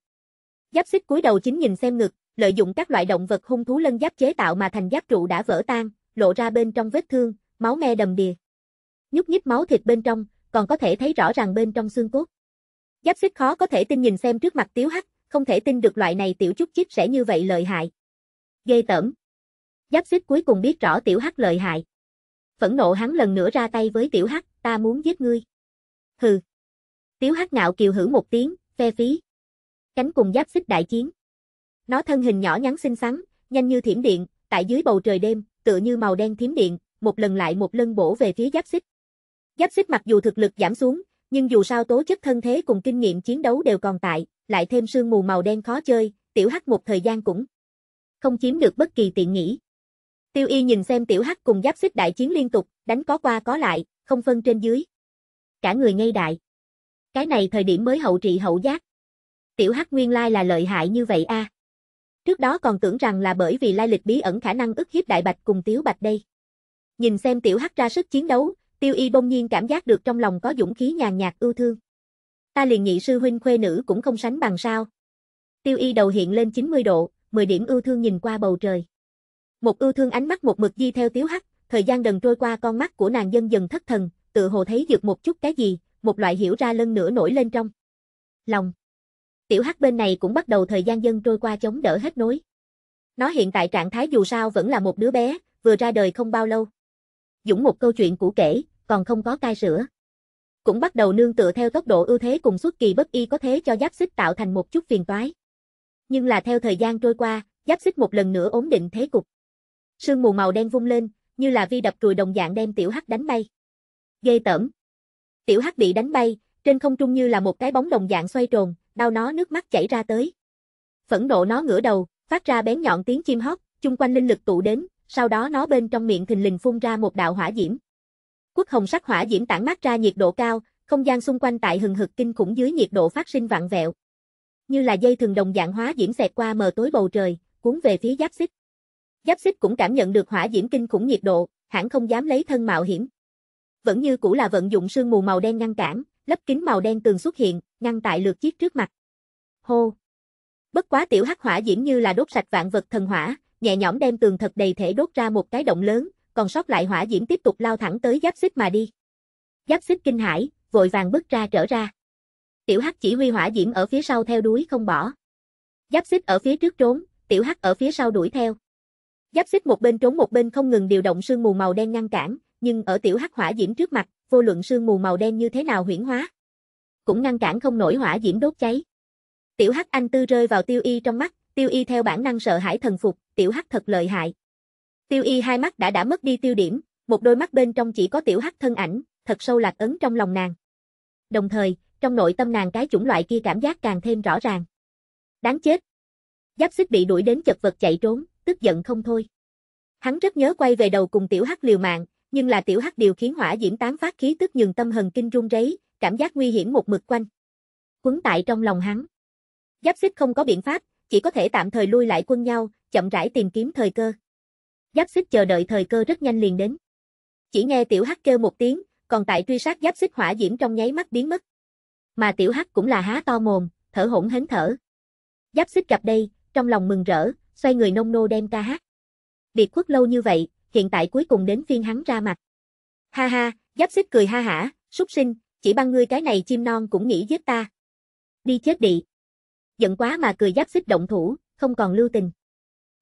Giáp xích cúi đầu chính nhìn xem ngực, lợi dụng các loại động vật hung thú lân giáp chế tạo mà thành giáp trụ đã vỡ tan, lộ ra bên trong vết thương, máu me đầm đìa. Nhúc nhích máu thịt bên trong, còn có thể thấy rõ ràng bên trong xương cốt. Giáp xích khó có thể tin nhìn xem trước mặt Tiếu Hắc, không thể tin được loại này tiểu chút chít sẽ như vậy lợi hại. gây tởm. Giáp xích cuối cùng biết rõ tiểu Hắc lợi hại. Phẫn nộ hắn lần nữa ra tay với tiểu Hắc, ta muốn giết ngươi. Hừ. tiểu Hắc ngạo kiều hử một tiếng, phe phí. Cánh cùng giáp xích đại chiến. Nó thân hình nhỏ nhắn xinh xắn, nhanh như thiểm điện, tại dưới bầu trời đêm, tựa như màu đen thiểm điện, một lần lại một lần bổ về phía giáp xích. Giáp xích mặc dù thực lực giảm xuống, nhưng dù sao tố chất thân thế cùng kinh nghiệm chiến đấu đều còn tại, lại thêm sương mù màu đen khó chơi, tiểu hắc một thời gian cũng không chiếm được bất kỳ tiện nghỉ. Tiêu y nhìn xem tiểu hắc cùng giáp xích đại chiến liên tục, đánh có qua có lại, không phân trên dưới. Cả người ngây đại. Cái này thời điểm mới hậu trị hậu giác. Tiểu hắc nguyên lai là lợi hại như vậy a. À. Trước đó còn tưởng rằng là bởi vì lai lịch bí ẩn khả năng ức hiếp Đại Bạch cùng Tiếu Bạch đây. Nhìn xem Tiểu Hắc ra sức chiến đấu, Tiêu Y bông nhiên cảm giác được trong lòng có dũng khí nhàn nhạt ưu thương. Ta liền nhị sư huynh khuê nữ cũng không sánh bằng sao. Tiêu Y đầu hiện lên 90 độ, 10 điểm ưu thương nhìn qua bầu trời. Một ưu thương ánh mắt một mực di theo Tiếu Hắc, thời gian dần trôi qua con mắt của nàng dân dần thất thần, tự hồ thấy dược một chút cái gì, một loại hiểu ra lân nửa nổi lên trong. Lòng Tiểu Hắc bên này cũng bắt đầu thời gian dần trôi qua chống đỡ hết nối. Nó hiện tại trạng thái dù sao vẫn là một đứa bé, vừa ra đời không bao lâu. Dũng một câu chuyện cũ kể, còn không có cai sữa. Cũng bắt đầu nương tựa theo tốc độ ưu thế cùng suốt kỳ bất y có thế cho giáp xích tạo thành một chút phiền toái. Nhưng là theo thời gian trôi qua, giáp xích một lần nữa ổn định thế cục. Sương mù màu đen vung lên, như là vi đập trùi đồng dạng đem tiểu hắc đánh bay. gây tởm. Tiểu hắc bị đánh bay, trên không trung như là một cái bóng đồng dạng xoay tròn, đau nó nước mắt chảy ra tới. Phẫn nộ nó ngửa đầu, phát ra bén nhọn tiếng chim hót, chung quanh linh lực tụ đến, sau đó nó bên trong miệng thình lình phun ra một đạo hỏa diễm. Quốc hồng sắc hỏa diễm tản mát ra nhiệt độ cao, không gian xung quanh tại hừng hực kinh khủng dưới nhiệt độ phát sinh vặn vẹo. Như là dây thường đồng dạng hóa diễm xẹt qua mờ tối bầu trời, cuốn về phía giáp xích. Giáp xích cũng cảm nhận được hỏa diễm kinh khủng nhiệt độ, hẳn không dám lấy thân mạo hiểm. Vẫn như cũ là vận dụng sương mù màu đen ngăn cản, lớp kính màu đen tường xuất hiện, ngăn tại lượt chiếc trước mặt. Hô! Bất quá tiểu hắc hỏa diễm như là đốt sạch vạn vật thần hỏa, nhẹ nhõm đem tường thật đầy thể đốt ra một cái động lớn, còn sót lại hỏa diễm tiếp tục lao thẳng tới giáp xích mà đi. Giáp xích kinh hãi, vội vàng bước ra trở ra. Tiểu hắc chỉ huy hỏa diễm ở phía sau theo đuối không bỏ. Giáp xích ở phía trước trốn, tiểu hắc ở phía sau đuổi theo. Giáp xích một bên trốn một bên không ngừng điều động sương mù màu đen ngăn cản, nhưng ở tiểu hắc hỏa diễm trước mặt, vô luận sương mù màu đen như thế nào huyển hóa. Cũng ngăn cản không nổi hỏa diễm đốt cháy. Tiểu Hắc Anh Tư rơi vào Tiêu Y trong mắt, Tiêu Y theo bản năng sợ hãi thần phục, Tiểu Hắc thật lợi hại. Tiêu Y hai mắt đã đã mất đi tiêu điểm, một đôi mắt bên trong chỉ có Tiểu Hắc thân ảnh, thật sâu lạc ấn trong lòng nàng. Đồng thời, trong nội tâm nàng cái chủng loại kia cảm giác càng thêm rõ ràng. Đáng chết. Giáp xích bị đuổi đến chật vật chạy trốn, tức giận không thôi. Hắn rất nhớ quay về đầu cùng Tiểu Hắc liều mạng, nhưng là tiểu hắc điều khiến hỏa diễm tán phát khí tức nhường tâm hần kinh run rẩy cảm giác nguy hiểm một mực quanh. Quấn tại trong lòng hắn. Giáp xích không có biện pháp, chỉ có thể tạm thời lui lại quân nhau, chậm rãi tìm kiếm thời cơ. Giáp xích chờ đợi thời cơ rất nhanh liền đến. Chỉ nghe tiểu hắc kêu một tiếng, còn tại truy sát giáp xích hỏa diễm trong nháy mắt biến mất. Mà tiểu hắc cũng là há to mồm, thở hổn hến thở. Giáp xích gặp đây, trong lòng mừng rỡ, xoay người nông nô đem ca hát. Biệt khuất lâu như vậy, hiện tại cuối cùng đến phiên hắn ra mặt. Ha ha, giáp xích cười ha hả, súc sinh, chỉ bằng ngươi cái này chim non cũng nghĩ giết ta. Đi chết đi. Giận quá mà cười giáp xích động thủ, không còn lưu tình.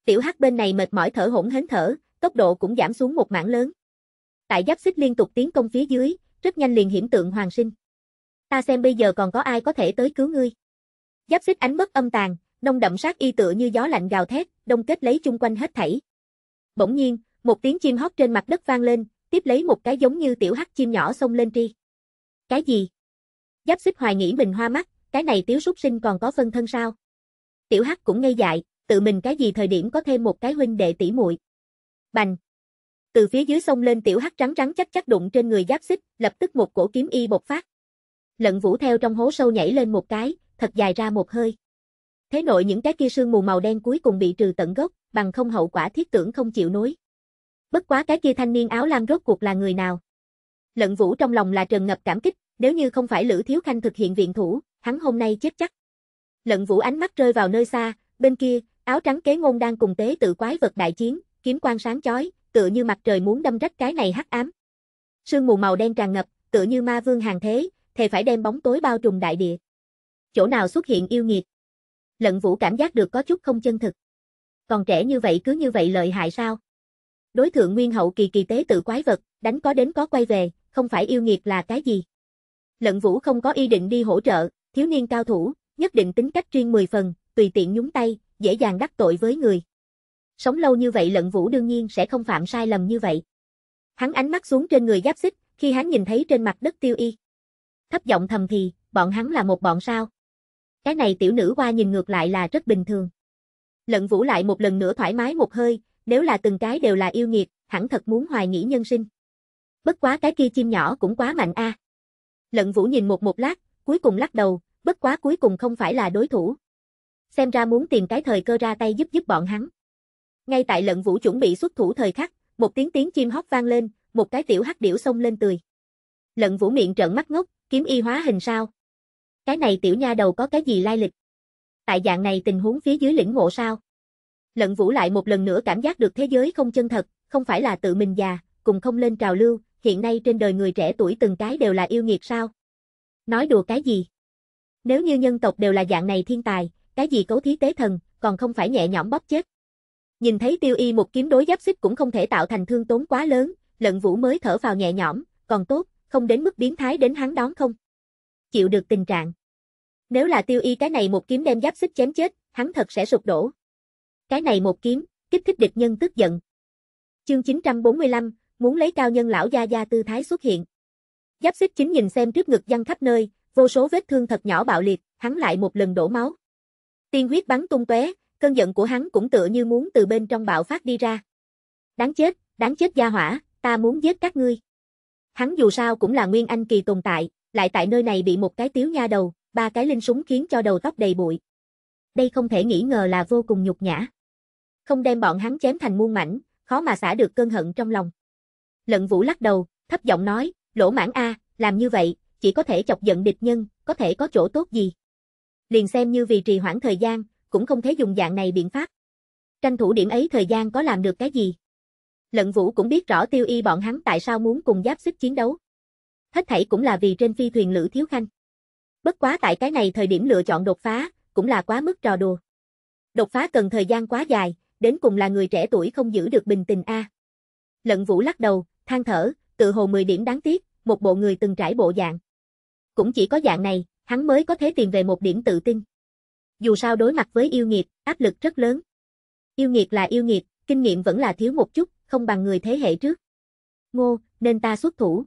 Tiểu hắc bên này mệt mỏi thở hổn hển thở, tốc độ cũng giảm xuống một mảng lớn. Tại giáp xích liên tục tiến công phía dưới, rất nhanh liền hiểm tượng hoàng sinh. Ta xem bây giờ còn có ai có thể tới cứu ngươi. Giáp xích ánh mất âm tàn, nông đậm sát y tựa như gió lạnh gào thét, đông kết lấy chung quanh hết thảy. Bỗng nhiên, một tiếng chim hót trên mặt đất vang lên, tiếp lấy một cái giống như tiểu hắc chim nhỏ xông lên tri. Cái gì? Giáp xích hoài nghĩ mình hoa mắt, cái này tiếu súc sinh còn có phân thân sao? Tiểu hắc cũng ngây dại, tự mình cái gì thời điểm có thêm một cái huynh đệ tỷ muội. Bành. Từ phía dưới sông lên tiểu hắc trắng trắng chắc chắc đụng trên người giáp xích, lập tức một cổ kiếm y bộc phát. Lận vũ theo trong hố sâu nhảy lên một cái, thật dài ra một hơi. Thế nội những cái kia sương mù màu đen cuối cùng bị trừ tận gốc, bằng không hậu quả thiết tưởng không chịu nối. Bất quá cái kia thanh niên áo lam rốt cuộc là người nào? Lận Vũ trong lòng là trần ngập cảm kích, nếu như không phải Lữ Thiếu Khanh thực hiện viện thủ, hắn hôm nay chết chắc. Lận Vũ ánh mắt rơi vào nơi xa, bên kia, áo trắng kế ngôn đang cùng tế tự quái vật đại chiến, kiếm quang sáng chói, tựa như mặt trời muốn đâm rách cái này hắc ám. Sương mù màu đen tràn ngập, tựa như ma vương hàng thế, thề phải đem bóng tối bao trùm đại địa. Chỗ nào xuất hiện yêu nghiệt? Lận Vũ cảm giác được có chút không chân thực. Còn trẻ như vậy cứ như vậy lợi hại sao? Đối thượng nguyên hậu kỳ kỳ tế tự quái vật, đánh có đến có quay về, không phải yêu nghiệt là cái gì. Lận vũ không có ý định đi hỗ trợ, thiếu niên cao thủ, nhất định tính cách riêng 10 phần, tùy tiện nhúng tay, dễ dàng đắc tội với người. Sống lâu như vậy lận vũ đương nhiên sẽ không phạm sai lầm như vậy. Hắn ánh mắt xuống trên người giáp xích, khi hắn nhìn thấy trên mặt đất tiêu y. Thấp giọng thầm thì, bọn hắn là một bọn sao. Cái này tiểu nữ qua nhìn ngược lại là rất bình thường. Lận vũ lại một lần nữa thoải mái một hơi, nếu là từng cái đều là yêu nghiệt, hẳn thật muốn hoài nghĩ nhân sinh. Bất quá cái kia chim nhỏ cũng quá mạnh a. À. Lận Vũ nhìn một một lát, cuối cùng lắc đầu, bất quá cuối cùng không phải là đối thủ. Xem ra muốn tìm cái thời cơ ra tay giúp giúp bọn hắn. Ngay tại Lận Vũ chuẩn bị xuất thủ thời khắc, một tiếng tiếng chim hót vang lên, một cái tiểu hắc điểu xông lên tươi. Lận Vũ miệng trợn mắt ngốc, kiếm y hóa hình sao? Cái này tiểu nha đầu có cái gì lai lịch? Tại dạng này tình huống phía dưới lĩnh ngộ sao? Lận vũ lại một lần nữa cảm giác được thế giới không chân thật, không phải là tự mình già, cùng không lên trào lưu, hiện nay trên đời người trẻ tuổi từng cái đều là yêu nghiệt sao? Nói đùa cái gì? Nếu như nhân tộc đều là dạng này thiên tài, cái gì cấu thí tế thần, còn không phải nhẹ nhõm bóp chết. Nhìn thấy tiêu y một kiếm đối giáp xích cũng không thể tạo thành thương tốn quá lớn, lận vũ mới thở vào nhẹ nhõm, còn tốt, không đến mức biến thái đến hắn đón không. Chịu được tình trạng. Nếu là tiêu y cái này một kiếm đem giáp xích chém chết, hắn thật sẽ sụp đổ. Cái này một kiếm, kích thích địch nhân tức giận. Chương 945, muốn lấy cao nhân lão gia gia tư thái xuất hiện. Giáp xích chính nhìn xem trước ngực văng khắp nơi, vô số vết thương thật nhỏ bạo liệt, hắn lại một lần đổ máu. Tiên huyết bắn tung tóe, cơn giận của hắn cũng tựa như muốn từ bên trong bạo phát đi ra. Đáng chết, đáng chết gia hỏa, ta muốn giết các ngươi. Hắn dù sao cũng là nguyên anh kỳ tồn tại, lại tại nơi này bị một cái tiếu nha đầu, ba cái linh súng khiến cho đầu tóc đầy bụi. Đây không thể nghĩ ngờ là vô cùng nhục nhã không đem bọn hắn chém thành muôn mảnh, khó mà xả được cơn hận trong lòng. Lận Vũ lắc đầu, thấp giọng nói, lỗ mãn a, làm như vậy, chỉ có thể chọc giận địch nhân, có thể có chỗ tốt gì. Liền xem như vì trì hoãn thời gian, cũng không thể dùng dạng này biện pháp. Tranh thủ điểm ấy thời gian có làm được cái gì. Lận Vũ cũng biết rõ tiêu y bọn hắn tại sao muốn cùng giáp sức chiến đấu. Hết thảy cũng là vì trên phi thuyền Lữ Thiếu Khanh. Bất quá tại cái này thời điểm lựa chọn đột phá, cũng là quá mức trò đùa. Đột phá cần thời gian quá dài, đến cùng là người trẻ tuổi không giữ được bình tĩnh a. À. Lận Vũ lắc đầu, than thở, tự hồ 10 điểm đáng tiếc, một bộ người từng trải bộ dạng. Cũng chỉ có dạng này, hắn mới có thể tìm về một điểm tự tin. Dù sao đối mặt với yêu nghiệt, áp lực rất lớn. Yêu nghiệt là yêu nghiệt, kinh nghiệm vẫn là thiếu một chút, không bằng người thế hệ trước. Ngô, nên ta xuất thủ.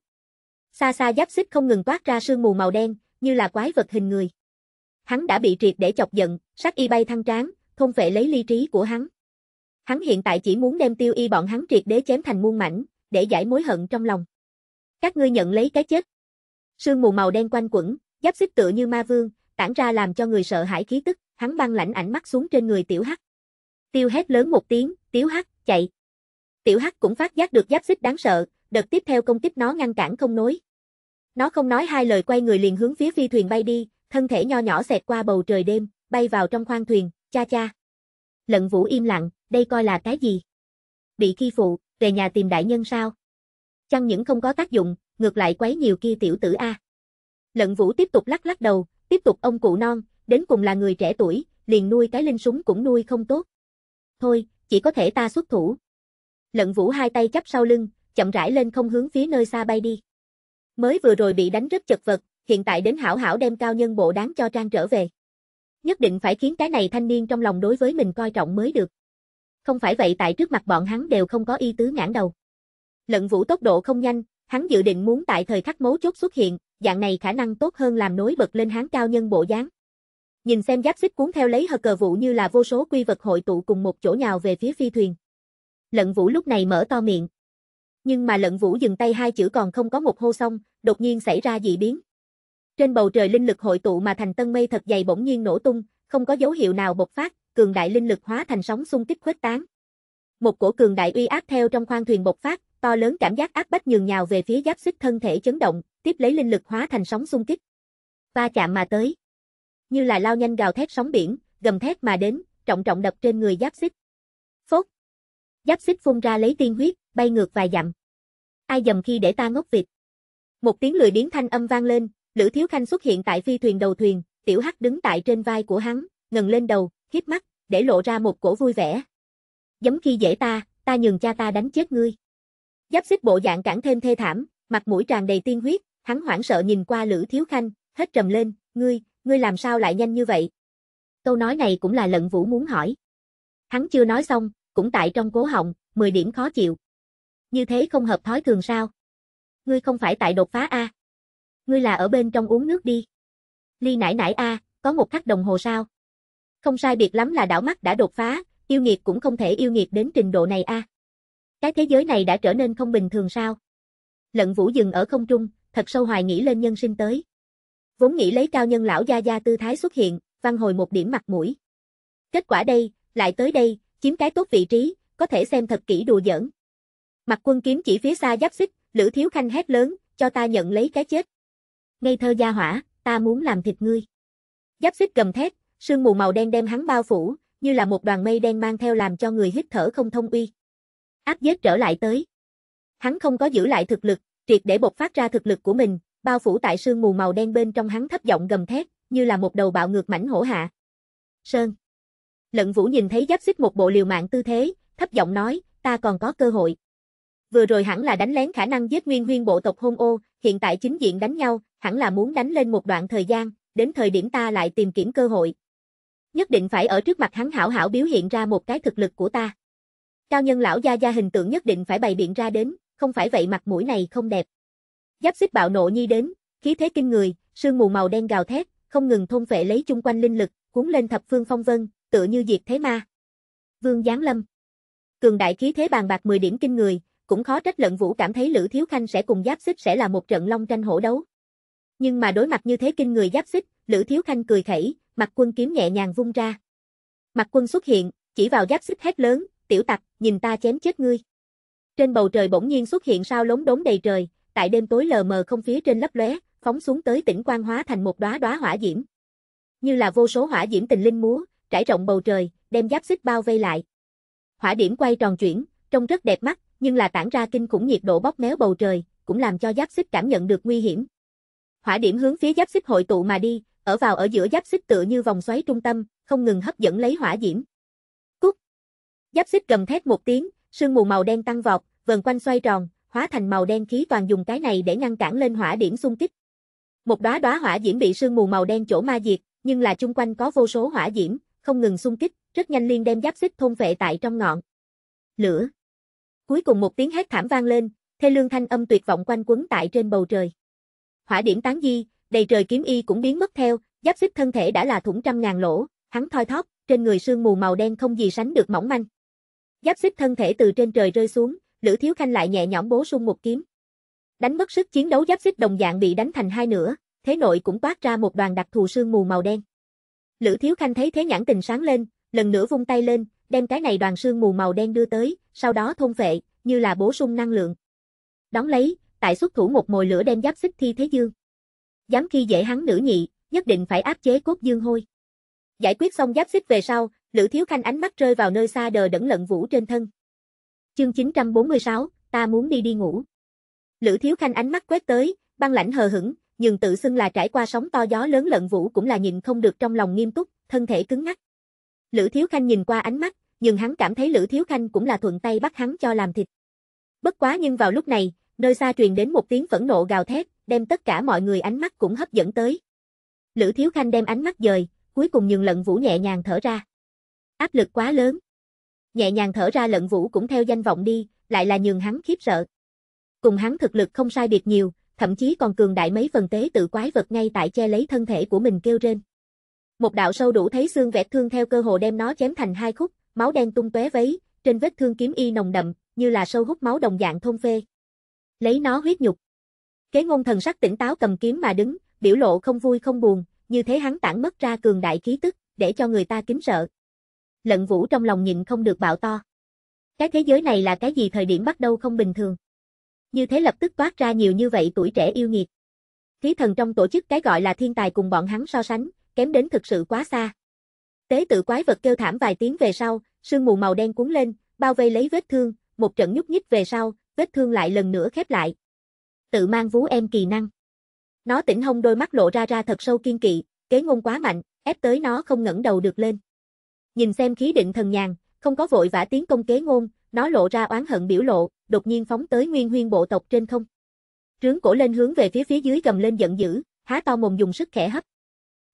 Xa xa giáp xích không ngừng toát ra sương mù màu đen, như là quái vật hình người. Hắn đã bị triệt để chọc giận, sắc y bay thăng tráng, thôn phệ lấy ly trí của hắn. Hắn hiện tại chỉ muốn đem tiêu y bọn hắn triệt đế chém thành muôn mảnh, để giải mối hận trong lòng. Các ngươi nhận lấy cái chết. Sương mù màu đen quanh quẩn, giáp xích tựa như ma vương, tản ra làm cho người sợ hãi khí tức, hắn băng lãnh ảnh mắt xuống trên người tiểu hắc. Tiêu hét lớn một tiếng, tiểu hắc, chạy. Tiểu hắc cũng phát giác được giáp xích đáng sợ, đợt tiếp theo công kích nó ngăn cản không nối. Nó không nói hai lời quay người liền hướng phía phi thuyền bay đi, thân thể nho nhỏ xẹt qua bầu trời đêm, bay vào trong khoang thuyền, cha cha. Lận Vũ im lặng, đây coi là cái gì? Bị khi phụ, về nhà tìm đại nhân sao? Chăng những không có tác dụng, ngược lại quấy nhiều kia tiểu tử A. Lận vũ tiếp tục lắc lắc đầu, tiếp tục ông cụ non, đến cùng là người trẻ tuổi, liền nuôi cái linh súng cũng nuôi không tốt. Thôi, chỉ có thể ta xuất thủ. Lận vũ hai tay chắp sau lưng, chậm rãi lên không hướng phía nơi xa bay đi. Mới vừa rồi bị đánh rất chật vật, hiện tại đến hảo hảo đem cao nhân bộ đáng cho trang trở về. Nhất định phải khiến cái này thanh niên trong lòng đối với mình coi trọng mới được không phải vậy tại trước mặt bọn hắn đều không có y tứ ngãn đầu. Lận vũ tốc độ không nhanh, hắn dự định muốn tại thời khắc mấu chốt xuất hiện, dạng này khả năng tốt hơn làm nối bật lên hắn cao nhân bộ dáng. Nhìn xem giáp xích cuốn theo lấy hờ cờ vụ như là vô số quy vật hội tụ cùng một chỗ nhào về phía phi thuyền. Lận vũ lúc này mở to miệng. Nhưng mà lận vũ dừng tay hai chữ còn không có một hô xong, đột nhiên xảy ra dị biến. Trên bầu trời linh lực hội tụ mà thành tân mây thật dày bỗng nhiên nổ tung, không có dấu hiệu nào bộc phát, cường đại linh lực hóa thành sóng xung kích khuếch tán. Một cổ cường đại uy áp theo trong khoang thuyền bộc phát, to lớn cảm giác áp bách nhường nhào về phía giáp xích thân thể chấn động, tiếp lấy linh lực hóa thành sóng xung kích. Va chạm mà tới. Như là lao nhanh gào thét sóng biển, gầm thét mà đến, trọng trọng đập trên người giáp xích. Phốt. Giáp xích phun ra lấy tiên huyết, bay ngược vài dặm. Ai dầm khi để ta ngốc vịt. Một tiếng lười biến thanh âm vang lên, Lữ Thiếu Khanh xuất hiện tại phi thuyền đầu thuyền, Tiểu Hắc đứng tại trên vai của hắn, ngẩng lên đầu, híp mắt, để lộ ra một cổ vui vẻ. Giống khi dễ ta, ta nhường cha ta đánh chết ngươi. Giáp xích bộ dạng cản thêm thê thảm, mặt mũi tràn đầy tiên huyết, hắn hoảng sợ nhìn qua Lữ Thiếu Khanh, hết trầm lên, ngươi, ngươi làm sao lại nhanh như vậy? Câu nói này cũng là lận vũ muốn hỏi. Hắn chưa nói xong, cũng tại trong cố họng, 10 điểm khó chịu. Như thế không hợp thói thường sao? Ngươi không phải tại đột phá A. Ngươi là ở bên trong uống nước đi. Ly nải nải A, có một khắc đồng hồ sao? không sai biệt lắm là đảo mắt đã đột phá, yêu nghiệt cũng không thể yêu nghiệt đến trình độ này a. À. Cái thế giới này đã trở nên không bình thường sao? Lận Vũ dừng ở không trung, thật sâu hoài nghĩ lên nhân sinh tới. Vốn nghĩ lấy cao nhân lão gia gia tư thái xuất hiện, văn hồi một điểm mặt mũi. Kết quả đây, lại tới đây, chiếm cái tốt vị trí, có thể xem thật kỹ đùa giỡn. Mặt quân kiếm chỉ phía xa giáp xích, Lữ Thiếu Khanh hét lớn, cho ta nhận lấy cái chết. Ngây thơ gia hỏa, ta muốn làm thịt ngươi. Giáp xích gầm thét, Sương mù màu đen đem hắn bao phủ, như là một đoàn mây đen mang theo làm cho người hít thở không thông uy. Áp giết trở lại tới. Hắn không có giữ lại thực lực, triệt để bộc phát ra thực lực của mình, bao phủ tại sương mù màu đen bên trong hắn thấp giọng gầm thét, như là một đầu bạo ngược mảnh hổ hạ. Sơn. Lận Vũ nhìn thấy giáp xích một bộ liều mạng tư thế, thấp giọng nói, ta còn có cơ hội. Vừa rồi hẳn là đánh lén khả năng giết nguyên huyên bộ tộc hôn ô, hiện tại chính diện đánh nhau, hẳn là muốn đánh lên một đoạn thời gian, đến thời điểm ta lại tìm kiếm cơ hội, nhất định phải ở trước mặt hắn hảo hảo biểu hiện ra một cái thực lực của ta. Cao nhân lão gia gia hình tượng nhất định phải bày biện ra đến, không phải vậy mặt mũi này không đẹp. Giáp xích bạo nộ nhi đến, khí thế kinh người, sương mù màu đen gào thét, không ngừng thôn phệ lấy chung quanh linh lực, cuốn lên thập phương phong vân, tựa như diệt thế ma. Vương Giáng Lâm Cường đại khí thế bàn bạc 10 điểm kinh người, cũng khó trách lận vũ cảm thấy Lữ Thiếu Khanh sẽ cùng Giáp Xích sẽ là một trận long tranh hổ đấu. Nhưng mà đối mặt như thế kinh người Giáp Xích, Lữ Thiếu Khanh cười khẩy, Mặt quân kiếm nhẹ nhàng vung ra. Mặt quân xuất hiện, chỉ vào giáp xích hét lớn, tiểu tặc, nhìn ta chém chết ngươi. Trên bầu trời bỗng nhiên xuất hiện sao lống đống đầy trời, tại đêm tối lờ mờ không phía trên lấp lóe, phóng xuống tới tỉnh Quang hóa thành một đóa đóa hỏa diễm. Như là vô số hỏa diễm tình linh múa, trải rộng bầu trời, đem giáp xích bao vây lại. Hỏa diễm quay tròn chuyển, trông rất đẹp mắt, nhưng là tản ra kinh khủng nhiệt độ bóp méo bầu trời, cũng làm cho giáp xích cảm nhận được nguy hiểm. Hỏa điểm hướng phía giáp xích hội tụ mà đi, ở vào ở giữa giáp xích tựa như vòng xoáy trung tâm, không ngừng hấp dẫn lấy hỏa diễm. Cút! Giáp xích gầm thét một tiếng, sương mù màu đen tăng vọt, vần quanh xoay tròn, hóa thành màu đen khí toàn dùng cái này để ngăn cản lên hỏa điểm xung kích. Một đóa đóa hỏa diễm bị sương mù màu đen chỗ ma diệt, nhưng là chung quanh có vô số hỏa diễm, không ngừng xung kích, rất nhanh liên đem giáp xích thôn vệ tại trong ngọn. Lửa. Cuối cùng một tiếng hét thảm vang lên, thê lương thanh âm tuyệt vọng quanh quấn tại trên bầu trời. Hỏa điểm tán di, đầy trời kiếm y cũng biến mất theo, giáp xích thân thể đã là thủng trăm ngàn lỗ, hắn thoi thóp, trên người sương mù màu đen không gì sánh được mỏng manh. Giáp xích thân thể từ trên trời rơi xuống, Lữ Thiếu Khanh lại nhẹ nhõm bố sung một kiếm. Đánh mất sức chiến đấu giáp xích đồng dạng bị đánh thành hai nửa, thế nội cũng toát ra một đoàn đặc thù sương mù màu đen. Lữ Thiếu Khanh thấy thế nhãn tình sáng lên, lần nữa vung tay lên, đem cái này đoàn sương mù màu đen đưa tới, sau đó thôn vệ, như là bổ sung năng lượng. Đón lấy, tại xuất thủ một mồi lửa đem giáp xích thi thế dương dám khi dễ hắn nữ nhị, nhất định phải áp chế cốt dương hôi. Giải quyết xong giáp xích về sau, Lữ Thiếu Khanh ánh mắt rơi vào nơi xa đờ đẫn lận vũ trên thân. Chương 946, ta muốn đi đi ngủ. Lữ Thiếu Khanh ánh mắt quét tới, băng lãnh hờ hững, nhưng tự xưng là trải qua sóng to gió lớn lận vũ cũng là nhìn không được trong lòng nghiêm túc, thân thể cứng ngắc. Lữ Thiếu Khanh nhìn qua ánh mắt, nhưng hắn cảm thấy Lữ Thiếu Khanh cũng là thuận tay bắt hắn cho làm thịt. Bất quá nhưng vào lúc này, nơi xa truyền đến một tiếng phẫn nộ gào thét, đem tất cả mọi người ánh mắt cũng hấp dẫn tới. Lữ Thiếu Khanh đem ánh mắt dời, cuối cùng nhường Lận Vũ nhẹ nhàng thở ra. Áp lực quá lớn. Nhẹ nhàng thở ra Lận Vũ cũng theo danh vọng đi, lại là nhường hắn khiếp sợ. Cùng hắn thực lực không sai biệt nhiều, thậm chí còn cường đại mấy phần tế tự quái vật ngay tại che lấy thân thể của mình kêu rên. Một đạo sâu đủ thấy xương vẹt thương theo cơ hồ đem nó chém thành hai khúc, máu đen tung tóe vấy, trên vết thương kiếm y nồng đậm, như là sâu hút máu đồng dạng thôn phê. Lấy nó huyết nhục, Kế ngôn thần sắc tỉnh táo cầm kiếm mà đứng, biểu lộ không vui không buồn, như thế hắn tản mất ra cường đại khí tức, để cho người ta kính sợ. Lận vũ trong lòng nhịn không được bạo to. Cái thế giới này là cái gì thời điểm bắt đầu không bình thường. Như thế lập tức toát ra nhiều như vậy tuổi trẻ yêu nghiệt. Khí thần trong tổ chức cái gọi là thiên tài cùng bọn hắn so sánh, kém đến thực sự quá xa. Tế tự quái vật kêu thảm vài tiếng về sau, sương mù màu đen cuốn lên, bao vây lấy vết thương, một trận nhúc nhích về sau, vết thương lại lần nữa khép lại tự mang vú em kỳ năng. Nó tỉnh hông đôi mắt lộ ra ra thật sâu kiên kỵ, kế ngôn quá mạnh, ép tới nó không ngẩng đầu được lên. Nhìn xem khí định thần nhàn, không có vội vã tiến công kế ngôn, nó lộ ra oán hận biểu lộ, đột nhiên phóng tới nguyên huyên bộ tộc trên không. Trướng cổ lên hướng về phía phía dưới gầm lên giận dữ, há to mồm dùng sức khẽ hấp.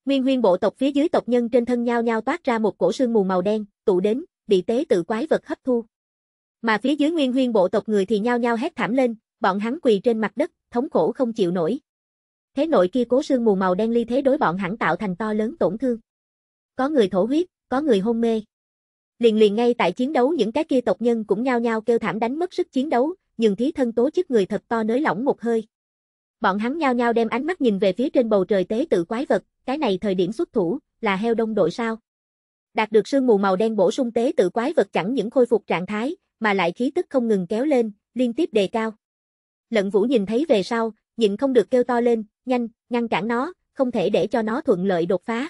Nguyên huyên bộ tộc phía dưới tộc nhân trên thân nhau nhau toát ra một cổ sương mù màu đen, tụ đến, bị tế tự quái vật hấp thu. Mà phía dưới nguyên huyên bộ tộc người thì nhau nhau hét thảm lên, Bọn hắn quỳ trên mặt đất, thống khổ không chịu nổi. Thế nội kia cố sương mù màu đen ly thế đối bọn hắn tạo thành to lớn tổn thương. Có người thổ huyết, có người hôn mê. Liền liền ngay tại chiến đấu những cái kia tộc nhân cũng nhao nhao kêu thảm đánh mất sức chiến đấu, nhưng thí thân tố chức người thật to nới lỏng một hơi. Bọn hắn nhao nhao đem ánh mắt nhìn về phía trên bầu trời tế tự quái vật, cái này thời điểm xuất thủ, là heo đông đội sao. Đạt được sương mù màu đen bổ sung tế tự quái vật chẳng những khôi phục trạng thái, mà lại khí tức không ngừng kéo lên, liên tiếp đề cao. Lận Vũ nhìn thấy về sau, nhịn không được kêu to lên, nhanh, ngăn cản nó, không thể để cho nó thuận lợi đột phá.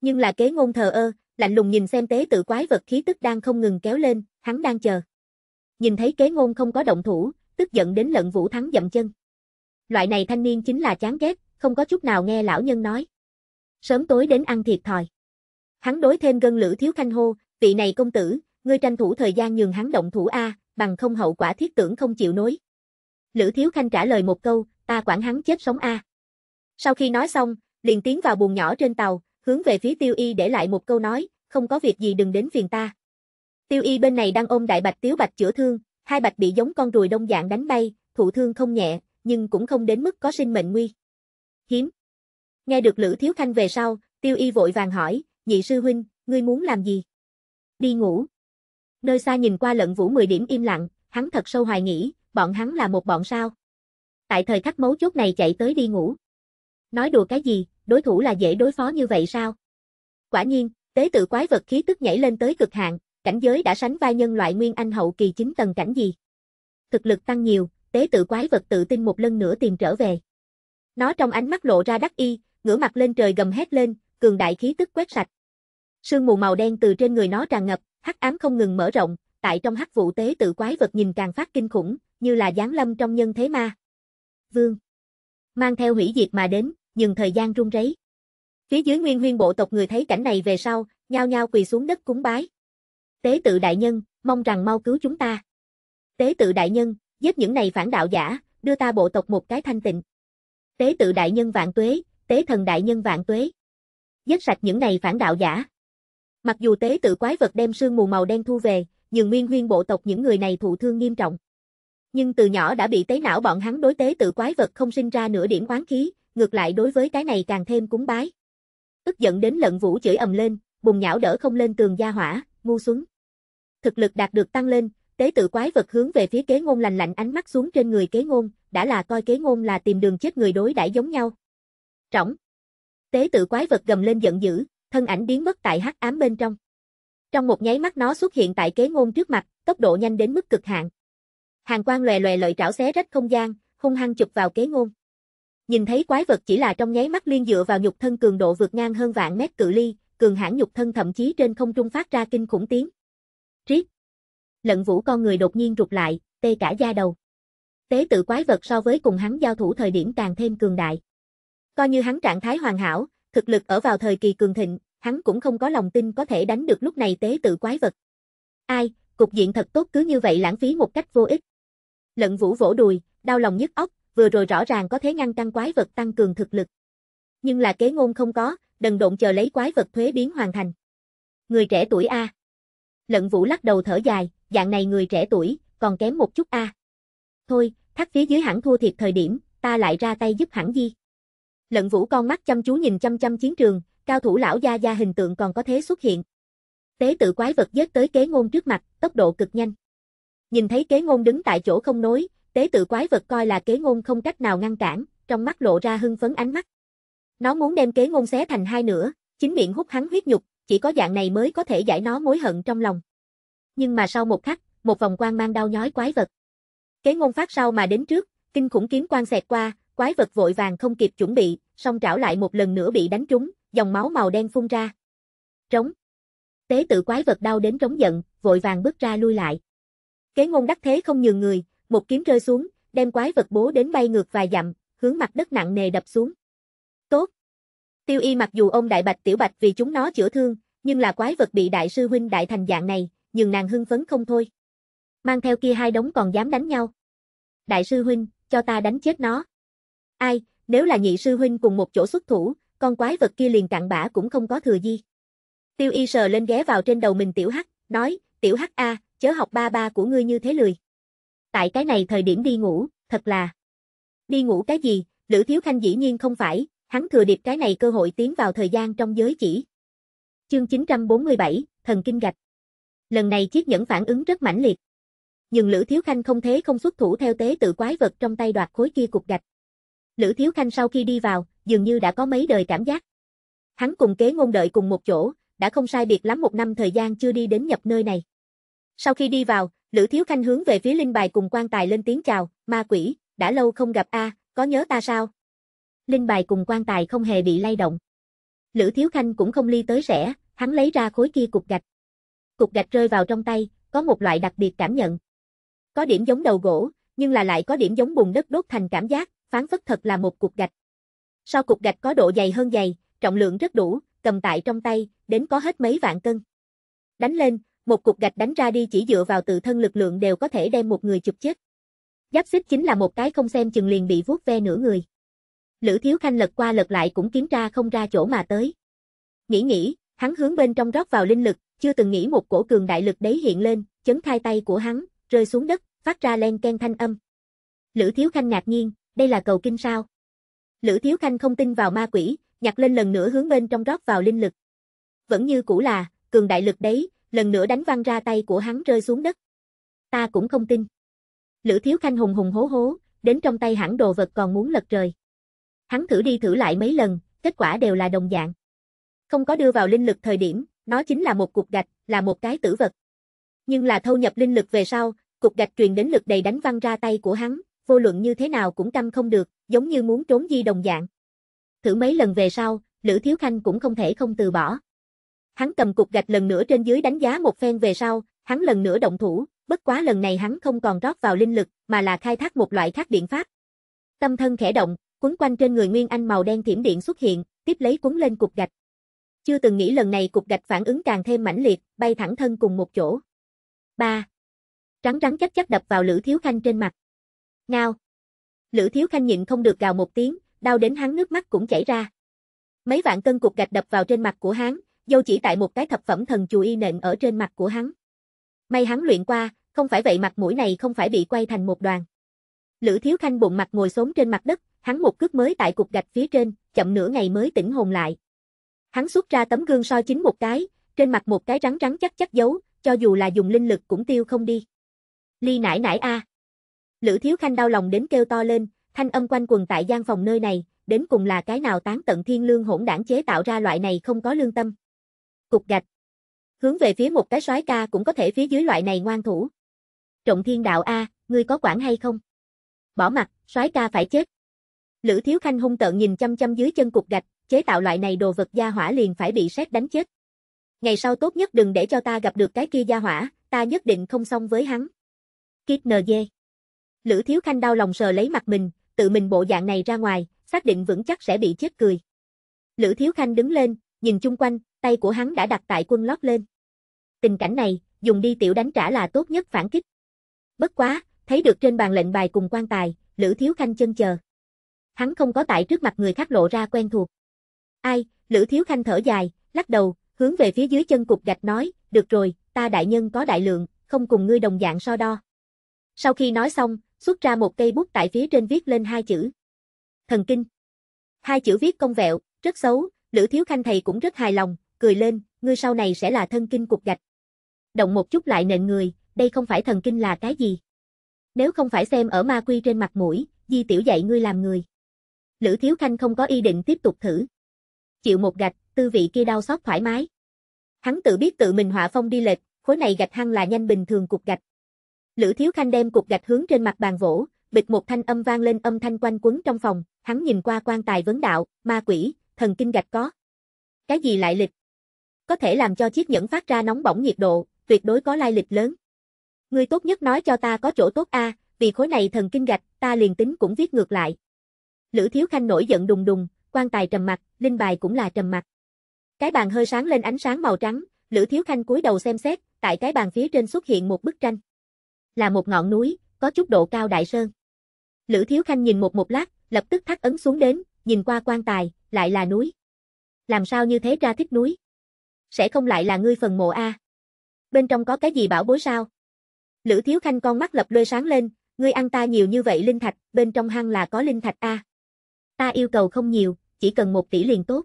Nhưng là kế ngôn thờ ơ, lạnh lùng nhìn xem tế tự quái vật khí tức đang không ngừng kéo lên, hắn đang chờ. Nhìn thấy kế ngôn không có động thủ, tức giận đến lận vũ thắng dậm chân. Loại này thanh niên chính là chán ghét, không có chút nào nghe lão nhân nói. Sớm tối đến ăn thiệt thòi. Hắn đối thêm gân lữ thiếu khanh hô, vị này công tử, ngươi tranh thủ thời gian nhường hắn động thủ A, bằng không hậu quả thiết tưởng không chịu nối. Lữ Thiếu Khanh trả lời một câu, ta quản hắn chết sống a. Sau khi nói xong, liền tiến vào buồng nhỏ trên tàu, hướng về phía Tiêu Y để lại một câu nói, không có việc gì đừng đến phiền ta. Tiêu Y bên này đang ôm đại bạch tiếu bạch chữa thương, hai bạch bị giống con ruồi đông dạng đánh bay, thụ thương không nhẹ, nhưng cũng không đến mức có sinh mệnh nguy. Hiếm. Nghe được Lữ Thiếu Khanh về sau, Tiêu Y vội vàng hỏi, nhị sư huynh, ngươi muốn làm gì? Đi ngủ. Nơi xa nhìn qua lận vũ 10 điểm im lặng, hắn thật sâu hoài nghĩ, bọn hắn là một bọn sao. Tại thời khắc mấu chốt này chạy tới đi ngủ. Nói đùa cái gì, đối thủ là dễ đối phó như vậy sao? Quả nhiên, tế tự quái vật khí tức nhảy lên tới cực hạn, cảnh giới đã sánh vai nhân loại nguyên anh hậu kỳ chính tầng cảnh gì. Thực lực tăng nhiều, tế tự quái vật tự tin một lần nữa tìm trở về. Nó trong ánh mắt lộ ra đắc y, ngửa mặt lên trời gầm hét lên, cường đại khí tức quét sạch. Sương mù màu đen từ trên người nó tràn ngập, hắc ám không ngừng mở rộng, tại trong hắc vụ tế tự quái vật nhìn càng phát kinh khủng, như là giáng lâm trong nhân thế ma. Vương mang theo hủy diệt mà đến, nhưng thời gian rung rẩy Phía dưới Nguyên Huyên bộ tộc người thấy cảnh này về sau, nhao nhao quỳ xuống đất cúng bái. Tế tự đại nhân, mong rằng mau cứu chúng ta. Tế tự đại nhân, giết những này phản đạo giả, đưa ta bộ tộc một cái thanh tịnh. Tế tự đại nhân vạn tuế, tế thần đại nhân vạn tuế. Giết sạch những này phản đạo giả. Mặc dù tế tự quái vật đem sương mù màu đen thu về, nhưng Nguyên Huyên bộ tộc những người này thụ thương nghiêm trọng nhưng từ nhỏ đã bị tế não bọn hắn đối tế tự quái vật không sinh ra nửa điểm quán khí, ngược lại đối với cái này càng thêm cúng bái. Tức giận đến lận vũ chửi ầm lên, bùng nhão đỡ không lên tường gia hỏa, ngu xuống. Thực lực đạt được tăng lên, tế tự quái vật hướng về phía kế ngôn lành lạnh ánh mắt xuống trên người kế ngôn, đã là coi kế ngôn là tìm đường chết người đối đãi giống nhau. Trỏng. Tế tự quái vật gầm lên giận dữ, thân ảnh biến mất tại hắc ám bên trong. Trong một nháy mắt nó xuất hiện tại kế ngôn trước mặt, tốc độ nhanh đến mức cực hạn. Hàng quan lòe lòe lợi trảo xé rách không gian, hung hăng chụp vào kế ngôn. Nhìn thấy quái vật chỉ là trong nháy mắt liên dựa vào nhục thân cường độ vượt ngang hơn vạn mét cự ly, cường hãn nhục thân thậm chí trên không trung phát ra kinh khủng tiếng. Triết. Lận Vũ con người đột nhiên rụt lại, tê cả da đầu. Tế tự quái vật so với cùng hắn giao thủ thời điểm càng thêm cường đại. Coi như hắn trạng thái hoàn hảo, thực lực ở vào thời kỳ cường thịnh, hắn cũng không có lòng tin có thể đánh được lúc này tế tự quái vật. Ai, cục diện thật tốt cứ như vậy lãng phí một cách vô ích. Lận vũ vỗ đùi, đau lòng nhức óc, vừa rồi rõ ràng có thế ngăn căng quái vật tăng cường thực lực. Nhưng là kế ngôn không có, đần độn chờ lấy quái vật thuế biến hoàn thành. Người trẻ tuổi A. Lận vũ lắc đầu thở dài, dạng này người trẻ tuổi, còn kém một chút A. Thôi, thắt phía dưới hẳn thua thiệt thời điểm, ta lại ra tay giúp hẳn di. Lận vũ con mắt chăm chú nhìn chăm chăm chiến trường, cao thủ lão gia gia hình tượng còn có thế xuất hiện. Tế tự quái vật giết tới kế ngôn trước mặt, tốc độ cực nhanh. Nhìn thấy kế ngôn đứng tại chỗ không nối, tế tự quái vật coi là kế ngôn không cách nào ngăn cản, trong mắt lộ ra hưng phấn ánh mắt. Nó muốn đem kế ngôn xé thành hai nửa, chính miệng hút hắn huyết nhục, chỉ có dạng này mới có thể giải nó mối hận trong lòng. Nhưng mà sau một khắc, một vòng quang mang đau nhói quái vật. Kế ngôn phát sau mà đến trước, kinh khủng kiếm quang xẹt qua, quái vật vội vàng không kịp chuẩn bị, song trảo lại một lần nữa bị đánh trúng, dòng máu màu đen phun ra. Trống. Tế tự quái vật đau đến trống giận, vội vàng bước ra lui lại. Kế ngôn đắc thế không nhường người, một kiếm rơi xuống, đem quái vật bố đến bay ngược vài dặm, hướng mặt đất nặng nề đập xuống. Tốt! Tiêu y mặc dù ông Đại Bạch Tiểu Bạch vì chúng nó chữa thương, nhưng là quái vật bị đại sư huynh đại thành dạng này, nhường nàng hưng phấn không thôi. Mang theo kia hai đống còn dám đánh nhau. Đại sư huynh, cho ta đánh chết nó. Ai, nếu là nhị sư huynh cùng một chỗ xuất thủ, con quái vật kia liền cặn bã cũng không có thừa gì. Tiêu y sờ lên ghé vào trên đầu mình tiểu hắc, nói, tiểu hắc a, chớ học ba ba của ngươi như thế lười. Tại cái này thời điểm đi ngủ, thật là. Đi ngủ cái gì, Lữ Thiếu Khanh dĩ nhiên không phải, hắn thừa điệp cái này cơ hội tiến vào thời gian trong giới chỉ. Chương 947, Thần Kinh Gạch Lần này chiếc nhẫn phản ứng rất mãnh liệt. Nhưng Lữ Thiếu Khanh không thế không xuất thủ theo tế tự quái vật trong tay đoạt khối kia cục gạch. Lữ Thiếu Khanh sau khi đi vào, dường như đã có mấy đời cảm giác. Hắn cùng kế ngôn đợi cùng một chỗ, đã không sai biệt lắm một năm thời gian chưa đi đến nhập nơi này. Sau khi đi vào, Lữ Thiếu Khanh hướng về phía linh bài cùng quan tài lên tiếng chào, ma quỷ, đã lâu không gặp a, có nhớ ta sao? Linh bài cùng quan tài không hề bị lay động. Lữ Thiếu Khanh cũng không ly tới rẻ, hắn lấy ra khối kia cục gạch. Cục gạch rơi vào trong tay, có một loại đặc biệt cảm nhận. Có điểm giống đầu gỗ, nhưng là lại có điểm giống bùn đất đốt thành cảm giác, phán phất thật là một cục gạch. So cục gạch có độ dày hơn dày, trọng lượng rất đủ, cầm tại trong tay, đến có hết mấy vạn cân. Đánh lên, một cục gạch đánh ra đi chỉ dựa vào tự thân lực lượng đều có thể đem một người chụp chết. Giáp xích chính là một cái không xem chừng liền bị vuốt ve nửa người. Lữ Thiếu Khanh lật qua lật lại cũng kiếm ra không ra chỗ mà tới. Nghĩ nghĩ, hắn hướng bên trong rót vào linh lực, chưa từng nghĩ một cổ cường đại lực đấy hiện lên, chấn khai tay của hắn, rơi xuống đất, phát ra len ken thanh âm. Lữ Thiếu Khanh ngạc nhiên, đây là cầu kinh sao? Lữ Thiếu Khanh không tin vào ma quỷ, nhặt lên lần nữa hướng bên trong rót vào linh lực. Vẫn như cũ là, cường đại lực đấy, lần nữa đánh văng ra tay của hắn rơi xuống đất. Ta cũng không tin. Lữ Thiếu Khanh hùng hùng hố hố, đến trong tay hẳn đồ vật còn muốn lật trời. Hắn thử đi thử lại mấy lần, kết quả đều là đồng dạng. Không có đưa vào linh lực thời điểm, nó chính là một cục gạch, là một cái tử vật. Nhưng là thâu nhập linh lực về sau, cục gạch truyền đến lực đầy đánh văng ra tay của hắn, vô luận như thế nào cũng căng không được, giống như muốn trốn di đồng dạng. Thử mấy lần về sau, Lữ Thiếu Khanh cũng không thể không từ bỏ. Hắn cầm cục gạch lần nữa trên dưới đánh giá một phen về sau, hắn lần nữa động thủ, bất quá lần này hắn không còn rót vào linh lực, mà là khai thác một loại khác biện pháp. Tâm thân khẽ động, quấn quanh trên người Nguyên Anh màu đen thiểm điện xuất hiện, tiếp lấy quấn lên cục gạch. Chưa từng nghĩ lần này cục gạch phản ứng càng thêm mãnh liệt, bay thẳng thân cùng một chỗ. 3. Trắng trắng chắc chắc đập vào Lữ Thiếu Khanh trên mặt. Ngao. Lữ Thiếu Khanh nhịn không được gào một tiếng, đau đến hắn nước mắt cũng chảy ra. Mấy vạn cân cục gạch đập vào trên mặt của hắn, dâu chỉ tại một cái thập phẩm thần y nện ở trên mặt của hắn. May hắn luyện qua, không phải vậy mặt mũi này không phải bị quay thành một đoàn. Lữ Thiếu Khanh bụng mặt ngồi xổm trên mặt đất, hắn một cước mới tại cục gạch phía trên, chậm nửa ngày mới tỉnh hồn lại. Hắn xuất ra tấm gương soi chính một cái, trên mặt một cái rắn rắn chắc chắc giấu, cho dù là dùng linh lực cũng tiêu không đi. Ly nải nải a. Lữ Thiếu Khanh đau lòng đến kêu to lên, thanh âm quanh quần tại gian phòng nơi này, đến cùng là cái nào tán tận thiên lương hỗn đảng chế tạo ra loại này không có lương tâm cục gạch. Hướng về phía một cái soái ca cũng có thể phía dưới loại này ngoan thủ. Trọng thiên đạo A, ngươi có quản hay không? Bỏ mặt, soái ca phải chết. Lữ Thiếu Khanh hung tợn nhìn chăm chăm dưới chân cục gạch, chế tạo loại này đồ vật gia hỏa liền phải bị xét đánh chết. Ngày sau tốt nhất đừng để cho ta gặp được cái kia gia hỏa, ta nhất định không xong với hắn. Kít nờ dê. Lữ Thiếu Khanh đau lòng sờ lấy mặt mình, tự mình bộ dạng này ra ngoài, xác định vững chắc sẽ bị chết cười. Lữ Thiếu Khanh đứng lên, nhìn chung quanh, tay của hắn đã đặt tại quân lót lên. Tình cảnh này, dùng đi tiểu đánh trả là tốt nhất phản kích. Bất quá, thấy được trên bàn lệnh bài cùng quan tài, Lữ Thiếu Khanh chân chờ. Hắn không có tại trước mặt người khác lộ ra quen thuộc. Ai, Lữ Thiếu Khanh thở dài, lắc đầu, hướng về phía dưới chân cục gạch nói, được rồi, ta đại nhân có đại lượng, không cùng ngươi đồng dạng so đo. Sau khi nói xong, xuất ra một cây bút tại phía trên viết lên hai chữ. Thần kinh. Hai chữ viết công vẹo, rất xấu, Lữ Thiếu Khanh thầy cũng rất hài lòng, cười lên, ngươi sau này sẽ là thân kinh cục gạch. Động một chút lại nện người, đây không phải thần kinh là cái gì. Nếu không phải xem ở ma quy trên mặt mũi, di tiểu dạy ngươi làm người. Lữ Thiếu Khanh không có ý định tiếp tục thử. Chịu một gạch, tư vị kia đau xót thoải mái. Hắn tự biết tự mình họa phong đi lệch, khối này gạch hăng là nhanh bình thường cục gạch. Lữ Thiếu Khanh đem cục gạch hướng trên mặt bàn vỗ, bịch một thanh âm vang lên âm thanh quanh quấn trong phòng, hắn nhìn qua quan tài vấn đạo, ma quỷ, thần kinh gạch có. Cái gì lại lịch, có thể làm cho chiếc nhẫn phát ra nóng bỏng nhiệt độ, tuyệt đối có lai lịch lớn. Ngươi tốt nhất nói cho ta có chỗ tốt a, vì khối này thần kinh gạch, ta liền tính cũng viết ngược lại. Lữ Thiếu Khanh nổi giận đùng đùng, quan tài trầm mặt, linh bài cũng là trầm mặt. Cái bàn hơi sáng lên ánh sáng màu trắng, Lữ Thiếu Khanh cúi đầu xem xét, tại cái bàn phía trên xuất hiện một bức tranh. Là một ngọn núi, có chút độ cao đại sơn. Lữ Thiếu Khanh nhìn một một lát, lập tức thắt ấn xuống đến, nhìn qua quan tài, lại là núi. Làm sao như thế ra thích núi? sẽ không lại là ngươi phần mộ a. Bên trong có cái gì bảo bối sao? Lữ Thiếu Khanh con mắt lập lôi sáng lên, ngươi ăn ta nhiều như vậy linh thạch, bên trong hang là có linh thạch a. Ta yêu cầu không nhiều, chỉ cần một tỷ liền tốt.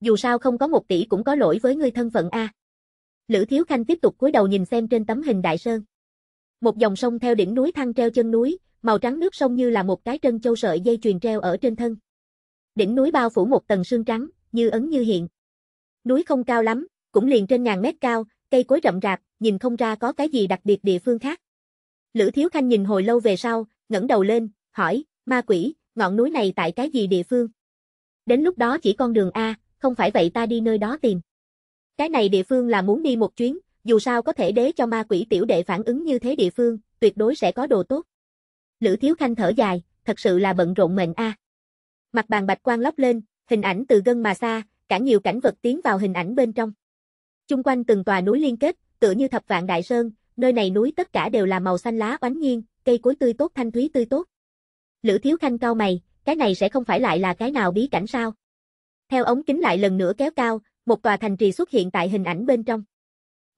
Dù sao không có một tỷ cũng có lỗi với ngươi thân phận a. Lữ Thiếu Khanh tiếp tục cúi đầu nhìn xem trên tấm hình đại sơn. Một dòng sông theo đỉnh núi thăng treo chân núi, màu trắng nước sông như là một cái trân châu sợi dây chuyền treo ở trên thân. Đỉnh núi bao phủ một tầng sương trắng, như ấn như hiện núi không cao lắm, cũng liền trên ngàn mét cao, cây cối rậm rạp, nhìn không ra có cái gì đặc biệt địa phương khác. Lữ Thiếu Khanh nhìn hồi lâu về sau, ngẩng đầu lên, hỏi, ma quỷ, ngọn núi này tại cái gì địa phương? Đến lúc đó chỉ con đường A, không phải vậy ta đi nơi đó tìm. Cái này địa phương là muốn đi một chuyến, dù sao có thể đế cho ma quỷ tiểu đệ phản ứng như thế địa phương, tuyệt đối sẽ có đồ tốt. Lữ Thiếu Khanh thở dài, thật sự là bận rộn mệnh A. Mặt bàn bạch quang lóc lên, hình ảnh từ gân mà xa, cả nhiều cảnh vật tiến vào hình ảnh bên trong. Chung quanh từng tòa núi liên kết, tựa như thập vạn đại sơn, nơi này núi tất cả đều là màu xanh lá oánh nhiên, cây cối tươi tốt thanh thúy tươi tốt. Lữ Thiếu Khanh cau mày, cái này sẽ không phải lại là cái nào bí cảnh sao? Theo ống kính lại lần nữa kéo cao, một tòa thành trì xuất hiện tại hình ảnh bên trong.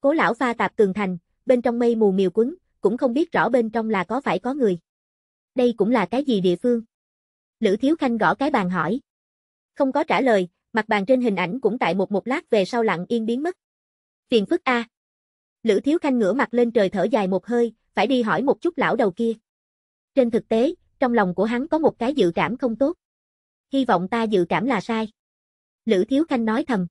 Cố lão pha tạp tường thành, bên trong mây mù miều quấn, cũng không biết rõ bên trong là có phải có người. Đây cũng là cái gì địa phương? Lữ Thiếu Khanh gõ cái bàn hỏi. Không có trả lời, mặt bàn trên hình ảnh cũng tại một một lát về sau lặng yên biến mất. Phiền phức a. Lữ Thiếu Khanh ngửa mặt lên trời thở dài một hơi, phải đi hỏi một chút lão đầu kia. Trên thực tế, trong lòng của hắn có một cái dự cảm không tốt. Hy vọng ta dự cảm là sai. Lữ Thiếu Khanh nói thầm.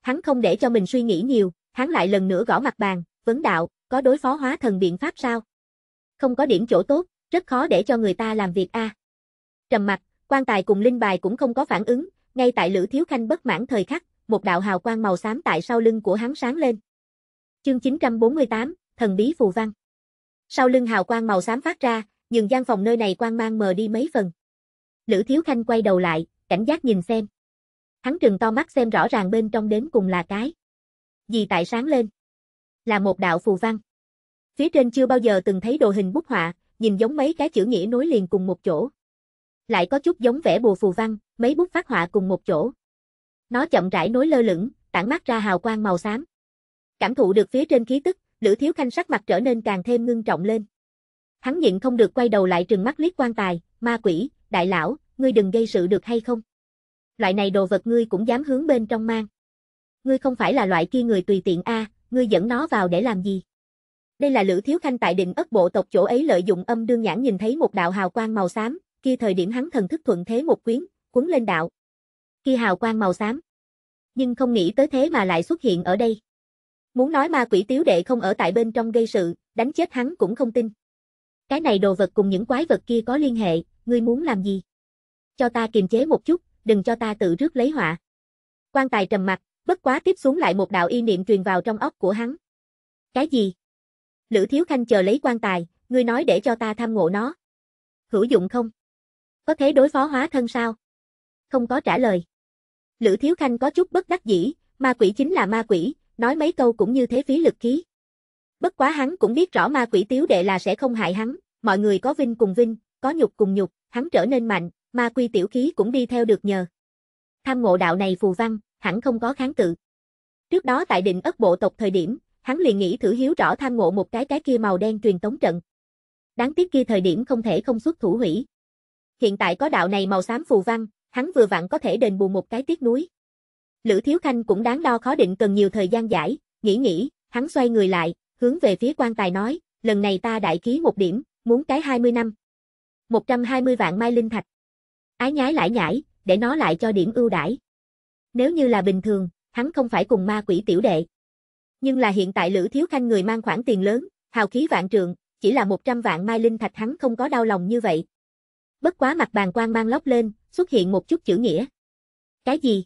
Hắn không để cho mình suy nghĩ nhiều, hắn lại lần nữa gõ mặt bàn, vấn đạo, có đối phó hóa thần biện pháp sao? Không có điểm chỗ tốt, rất khó để cho người ta làm việc a. Trầm mặt, quan tài cùng linh bài cũng không có phản ứng, ngay tại Lữ Thiếu Khanh bất mãn thời khắc, một đạo hào quang màu xám tại sau lưng của hắn sáng lên. Chương 948, thần bí phù văn. Sau lưng hào quang màu xám phát ra, nhưng gian phòng nơi này quang mang mờ đi mấy phần. Lữ Thiếu Khanh quay đầu lại, cảnh giác nhìn xem. Hắn trừng to mắt xem rõ ràng bên trong đến cùng là cái. Gì tại sáng lên? Là một đạo phù văn. Phía trên chưa bao giờ từng thấy đồ hình bút họa, nhìn giống mấy cái chữ nghĩa nối liền cùng một chỗ. Lại có chút giống vẽ bùa phù văn, mấy bút phát họa cùng một chỗ. Nó chậm rãi nối lơ lửng, tản mát ra hào quang màu xám. Cảm thụ được phía trên khí tức, Lữ Thiếu Khanh sắc mặt trở nên càng thêm ngưng trọng lên. Hắn nhịn không được quay đầu lại trừng mắt liếc quan tài, ma quỷ, đại lão, ngươi đừng gây sự được hay không? Loại này đồ vật ngươi cũng dám hướng bên trong mang. Ngươi không phải là loại kia người tùy tiện a, à, ngươi dẫn nó vào để làm gì? Đây là Lữ Thiếu Khanh tại định ất bộ tộc chỗ ấy lợi dụng âm đương nhãn nhìn thấy một đạo hào quang màu xám, kia thời điểm hắn thần thức thuận thế một quyến, quấn lên đạo. Khi hào quang màu xám. Nhưng không nghĩ tới thế mà lại xuất hiện ở đây. Muốn nói ma quỷ tiếu đệ không ở tại bên trong gây sự, đánh chết hắn cũng không tin. Cái này đồ vật cùng những quái vật kia có liên hệ, ngươi muốn làm gì? Cho ta kiềm chế một chút, đừng cho ta tự rước lấy họa. Quan tài trầm mặt, bất quá tiếp xuống lại một đạo y niệm truyền vào trong óc của hắn. Cái gì? Lữ Thiếu Khanh chờ lấy quan tài, ngươi nói để cho ta tham ngộ nó. Hữu dụng không? Có thể đối phó hóa thân sao? không có trả lời. Lữ Thiếu Khanh có chút bất đắc dĩ, ma quỷ chính là ma quỷ, nói mấy câu cũng như thế phí lực khí. Bất quá hắn cũng biết rõ ma quỷ tiếu đệ là sẽ không hại hắn, mọi người có vinh cùng vinh, có nhục cùng nhục, hắn trở nên mạnh, ma quỷ tiểu khí cũng đi theo được nhờ. Tham ngộ đạo này phù văn, hẳn không có kháng cự. Trước đó tại định ất bộ tộc thời điểm, hắn liền nghĩ thử hiếu rõ tham ngộ một cái cái kia màu đen truyền tống trận. Đáng tiếc kia thời điểm không thể không xuất thủ hủy. Hiện tại có đạo này màu xám phù văn, hắn vừa vặn có thể đền bù một cái tiếc núi. Lữ Thiếu Khanh cũng đáng đo khó định cần nhiều thời gian giải, nghĩ nghĩ, hắn xoay người lại, hướng về phía quan tài nói, lần này ta đại ký một điểm, muốn cái 20 năm. 120 vạn mai linh thạch. Ái nhái lại nhải, để nó lại cho điểm ưu đãi. Nếu như là bình thường, hắn không phải cùng ma quỷ tiểu đệ. Nhưng là hiện tại Lữ Thiếu Khanh người mang khoản tiền lớn, hào khí vạn trường chỉ là 100 vạn mai linh thạch hắn không có đau lòng như vậy, Bất quá mặt bàn quang mang lóc lên, xuất hiện một chút chữ nghĩa. Cái gì?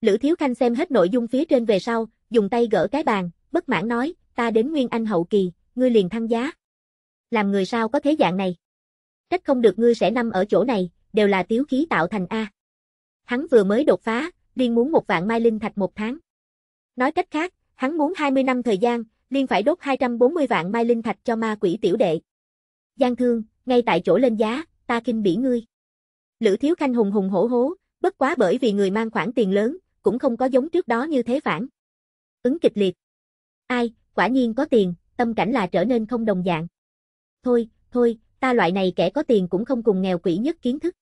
Lữ Thiếu Khanh xem hết nội dung phía trên về sau, dùng tay gỡ cái bàn, bất mãn nói, ta đến Nguyên Anh hậu kỳ, ngươi liền thăng giá. Làm người sao có thế dạng này? Trách không được ngươi sẽ nằm ở chỗ này, đều là tiếu khí tạo thành A. Hắn vừa mới đột phá, liên muốn một vạn mai linh thạch một tháng. Nói cách khác, hắn muốn 20 năm thời gian, liên phải đốt 240 vạn mai linh thạch cho ma quỷ tiểu đệ. Giang thương, ngay tại chỗ lên giá, ta kinh bỉ ngươi. Lữ Thiếu Khanh hùng hùng hổ hố, bất quá bởi vì người mang khoản tiền lớn, cũng không có giống trước đó như thế phản. Ứng kịch liệt. Ai, quả nhiên có tiền, tâm cảnh là trở nên không đồng dạng. Thôi, thôi, ta loại này kẻ có tiền cũng không cùng nghèo quỷ nhất kiến thức.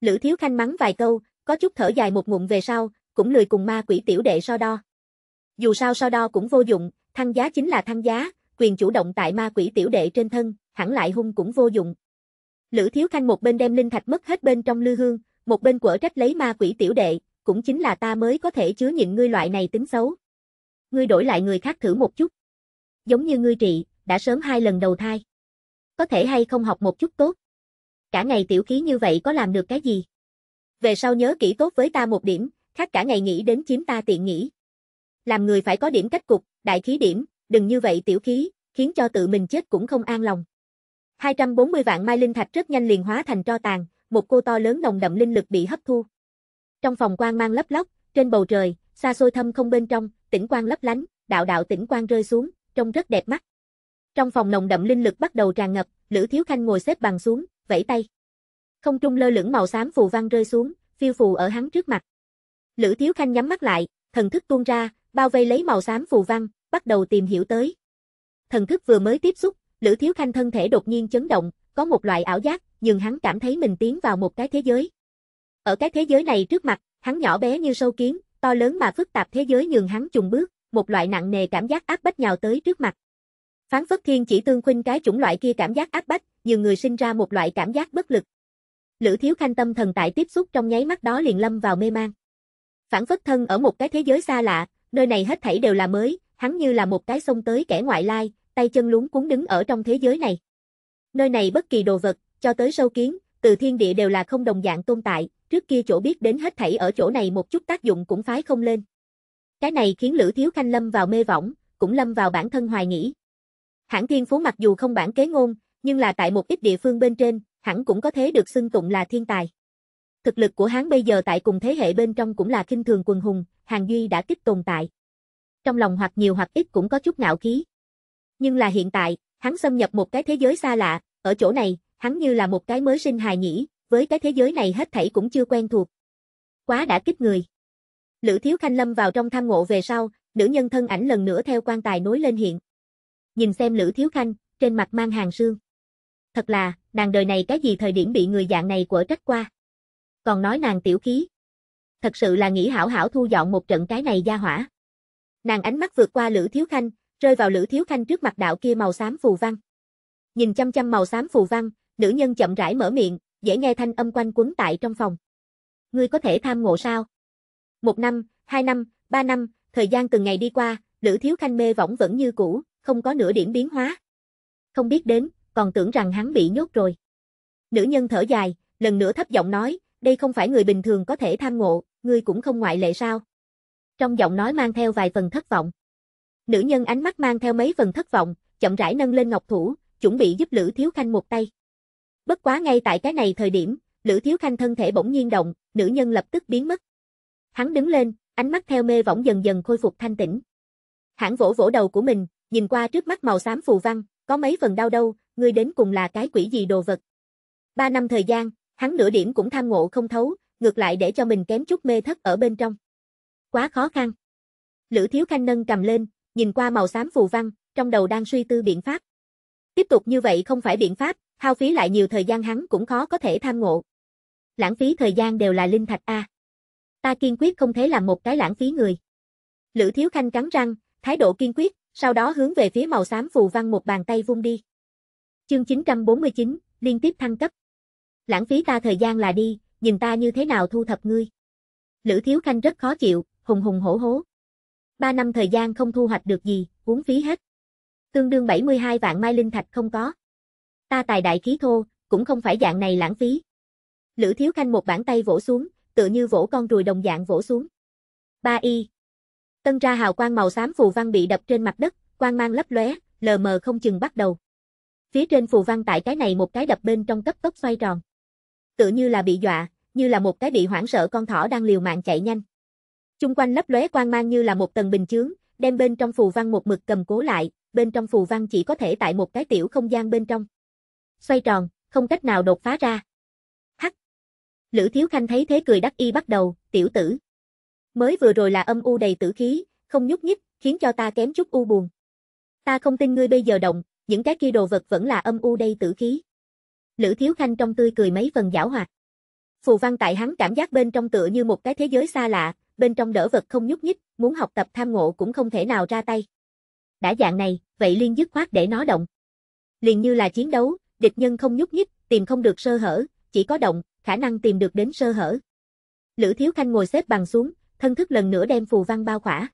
Lữ Thiếu Khanh mắng vài câu, có chút thở dài một ngụm về sau, cũng lười cùng ma quỷ tiểu đệ so đo. Dù sao so đo cũng vô dụng, thăng giá chính là thăng giá, quyền chủ động tại ma quỷ tiểu đệ trên thân, hẳn lại hung cũng vô dụng, Lữ Thiếu Khanh một bên đem linh thạch mất hết bên trong lư hương, một bên quở trách lấy ma quỷ tiểu đệ, cũng chính là ta mới có thể chứa nhịn ngươi loại này tính xấu. Ngươi đổi lại người khác thử một chút. Giống như ngươi trị, đã sớm hai lần đầu thai. Có thể hay không học một chút tốt. Cả ngày tiểu khí như vậy có làm được cái gì? Về sau nhớ kỹ tốt với ta một điểm, khác cả ngày nghĩ đến chiếm ta tiện nghĩ. Làm người phải có điểm cách cục, đại khí điểm, đừng như vậy tiểu khí, khiến cho tự mình chết cũng không an lòng. 240 vạn mai linh thạch rất nhanh liền hóa thành tro tàn, một cô to lớn nồng đậm linh lực bị hấp thu. Trong phòng quang mang lấp lóc, trên bầu trời, xa xôi thâm không bên trong, tĩnh quang lấp lánh, đạo đạo tĩnh quang rơi xuống, trông rất đẹp mắt. Trong phòng nồng đậm linh lực bắt đầu tràn ngập, Lữ Thiếu Khanh ngồi xếp bằng xuống, vẫy tay. Không trung lơ lửng màu xám phù văn rơi xuống, phiêu phù ở hắn trước mặt. Lữ Thiếu Khanh nhắm mắt lại, thần thức tuôn ra, bao vây lấy màu xám phù văn, bắt đầu tìm hiểu tới. Thần thức vừa mới tiếp xúc, Lữ Thiếu Khanh thân thể đột nhiên chấn động, có một loại ảo giác, nhưng hắn cảm thấy mình tiến vào một cái thế giới. Ở cái thế giới này trước mặt, hắn nhỏ bé như sâu kiến, to lớn mà phức tạp thế giới nhường hắn trùng bước, một loại nặng nề cảm giác áp bách nhào tới trước mặt. Phán Phất Thiên chỉ tương khuynh cái chủng loại kia cảm giác áp bách, nhiều người sinh ra một loại cảm giác bất lực. Lữ Thiếu Khanh tâm thần tại tiếp xúc trong nháy mắt đó liền lâm vào mê mang. Phản phất thân ở một cái thế giới xa lạ, nơi này hết thảy đều là mới, hắn như là một cái xông tới kẻ ngoại lai, tay chân luống cuốn đứng ở trong thế giới này. Nơi này bất kỳ đồ vật, cho tới sâu kiến, từ thiên địa đều là không đồng dạng tồn tại, trước kia chỗ biết đến hết thảy ở chỗ này một chút tác dụng cũng phái không lên. Cái này khiến Lữ Thiếu Khanh lâm vào mê võng, cũng lâm vào bản thân hoài nghĩ. Hãng Thiên Phú mặc dù không bản kế ngôn, nhưng là tại một ít địa phương bên trên, hẳn cũng có thế được xưng tụng là thiên tài. Thực lực của hắn bây giờ tại cùng thế hệ bên trong cũng là kinh thường quần hùng, Hàng Duy đã kích tồn tại. Trong lòng hoặc nhiều hoặc ít cũng có chút ngạo khí. Nhưng là hiện tại, hắn xâm nhập một cái thế giới xa lạ, ở chỗ này, hắn như là một cái mới sinh hài nhỉ, với cái thế giới này hết thảy cũng chưa quen thuộc. Quá đã kích người. Lữ Thiếu Khanh Lâm vào trong tham ngộ về sau, nữ nhân thân ảnh lần nữa theo quan tài nối lên hiện. Nhìn xem Lữ Thiếu Khanh, trên mặt mang hàng sương. Thật là, nàng đời này cái gì thời điểm bị người dạng này quở trách qua. Còn nói nàng tiểu khí. Thật sự là nghĩ hảo hảo thu dọn một trận cái này gia hỏa. Nàng ánh mắt vượt qua Lữ Thiếu Khanh, rơi vào Lữ Thiếu Khanh trước mặt đạo kia màu xám phù văn. Nhìn chăm chăm màu xám phù văn, nữ nhân chậm rãi mở miệng, dễ nghe thanh âm quanh quấn tại trong phòng. Ngươi có thể tham ngộ sao? Một năm, hai năm, ba năm, thời gian từng ngày đi qua, Lữ Thiếu Khanh mê võng vẫn như cũ, không có nửa điểm biến hóa. Không biết đến, còn tưởng rằng hắn bị nhốt rồi. Nữ nhân thở dài, lần nữa thấp giọng nói, đây không phải người bình thường có thể tham ngộ, ngươi cũng không ngoại lệ sao? Trong giọng nói mang theo vài phần thất vọng. Nữ nhân ánh mắt mang theo mấy phần thất vọng, chậm rãi nâng lên ngọc thủ, chuẩn bị giúp Lữ Thiếu Khanh một tay. Bất quá ngay tại cái này thời điểm, Lữ Thiếu Khanh thân thể bỗng nhiên động, nữ nhân lập tức biến mất. Hắn đứng lên, ánh mắt theo mê võng dần dần khôi phục thanh tĩnh. Hãng vỗ vỗ đầu của mình, nhìn qua trước mắt màu xám phù văn, có mấy phần đau đâu, ngươi đến cùng là cái quỷ gì đồ vật. Ba năm thời gian, hắn nửa điểm cũng tham ngộ không thấu, ngược lại để cho mình kém chút mê thất ở bên trong. Quá khó khăn. Lữ Thiếu Khanh nâng cầm lên, nhìn qua màu xám phù văn, trong đầu đang suy tư biện pháp. Tiếp tục như vậy không phải biện pháp, hao phí lại nhiều thời gian hắn cũng khó có thể tham ngộ. Lãng phí thời gian đều là linh thạch a. Ta kiên quyết không thể làm một cái lãng phí người. Lữ Thiếu Khanh cắn răng, thái độ kiên quyết, sau đó hướng về phía màu xám phù văn một bàn tay vung đi. Chương 949, liên tiếp thăng cấp. Lãng phí ta thời gian là đi, nhìn ta như thế nào thu thập ngươi. Lữ Thiếu Khanh rất khó chịu, hùng hùng hổ hố. 3 năm thời gian không thu hoạch được gì, uống phí hết. Tương đương 72 vạn mai linh thạch không có. Ta tài đại khí thô, cũng không phải dạng này lãng phí. Lữ Thiếu Khanh một bàn tay vỗ xuống, tự như vỗ con ruồi đồng dạng vỗ xuống. Ba y. Tân ra hào quang màu xám phù văn bị đập trên mặt đất, quang mang lấp lóe, lờ mờ không chừng bắt đầu. Phía trên phù văn tại cái này một cái đập bên trong cấp tốc xoay tròn. tự như là bị dọa, như là một cái bị hoảng sợ con thỏ đang liều mạng chạy nhanh. Chung quanh lấp lóe quang mang như là một tầng bình chướng, đem bên trong phù văn một mực cầm cố lại, bên trong phù văn chỉ có thể tại một cái tiểu không gian bên trong. Xoay tròn, không cách nào đột phá ra. Hắc. Lữ Thiếu Khanh thấy thế cười đắc y bắt đầu, tiểu tử. Mới vừa rồi là âm u đầy tử khí, không nhúc nhích, khiến cho ta kém chút u buồn. Ta không tin ngươi bây giờ động, những cái kia đồ vật vẫn là âm u đầy tử khí. Lữ Thiếu Khanh trong tươi cười mấy phần giảo hoạt. Phù văn tại hắn cảm giác bên trong tựa như một cái thế giới xa lạ, bên trong đỡ vật không nhúc nhích, muốn học tập tham ngộ cũng không thể nào ra tay. Đã dạng này, vậy liên dứt khoát để nó động. Liền như là chiến đấu, địch nhân không nhúc nhích, tìm không được sơ hở, chỉ có động, khả năng tìm được đến sơ hở. Lữ Thiếu Khanh ngồi xếp bằng xuống, thân thức lần nữa đem phù văn bao khỏa.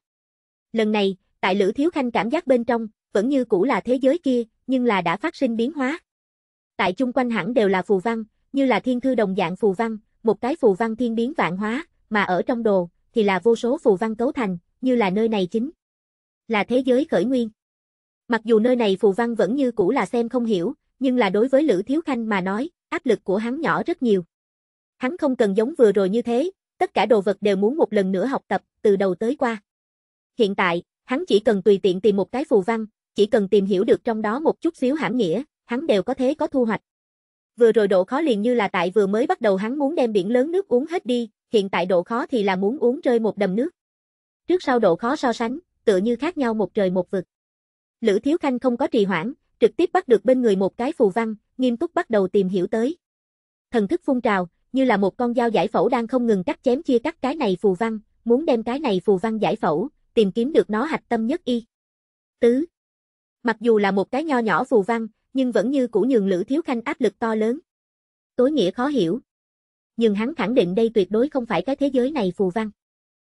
Lần này, tại Lữ Thiếu Khanh cảm giác bên trong, vẫn như cũ là thế giới kia, nhưng là đã phát sinh biến hóa. Tại chung quanh hẳn đều là phù văn, như là thiên thư đồng dạng phù văn, một cái phù văn thiên biến vạn hóa, mà ở trong đồ, thì là vô số phù văn cấu thành, như là nơi này chính. Là thế giới khởi nguyên. Mặc dù nơi này phù văn vẫn như cũ là xem không hiểu, nhưng là đối với Lữ Thiếu Khanh mà nói, áp lực của hắn nhỏ rất nhiều. Hắn không cần giống vừa rồi như thế, tất cả đồ vật đều muốn một lần nữa học tập, từ đầu tới qua. Hiện tại, hắn chỉ cần tùy tiện tìm một cái phù văn, chỉ cần tìm hiểu được trong đó một chút xíu hàm nghĩa, hắn đều có thế có thu hoạch. Vừa rồi độ khó liền như là tại vừa mới bắt đầu hắn muốn đem biển lớn nước uống hết đi, hiện tại độ khó thì là muốn uống rơi một đầm nước. Trước sau độ khó so sánh, tựa như khác nhau một trời một vực. Lữ Thiếu Khanh không có trì hoãn, trực tiếp bắt được bên người một cái phù văn, nghiêm túc bắt đầu tìm hiểu tới. Thần thức phun trào, như là một con dao giải phẫu đang không ngừng cắt chém chia cắt cái này phù văn, muốn đem cái này phù văn giải phẫu, tìm kiếm được nó hạch tâm nhất y. Tứ. Mặc dù là một cái nho nhỏ phù văn, nhưng vẫn như cũ nhường Lữ Thiếu Khanh áp lực to lớn. Tối nghĩa khó hiểu, nhưng hắn khẳng định đây tuyệt đối không phải cái thế giới này phù văn.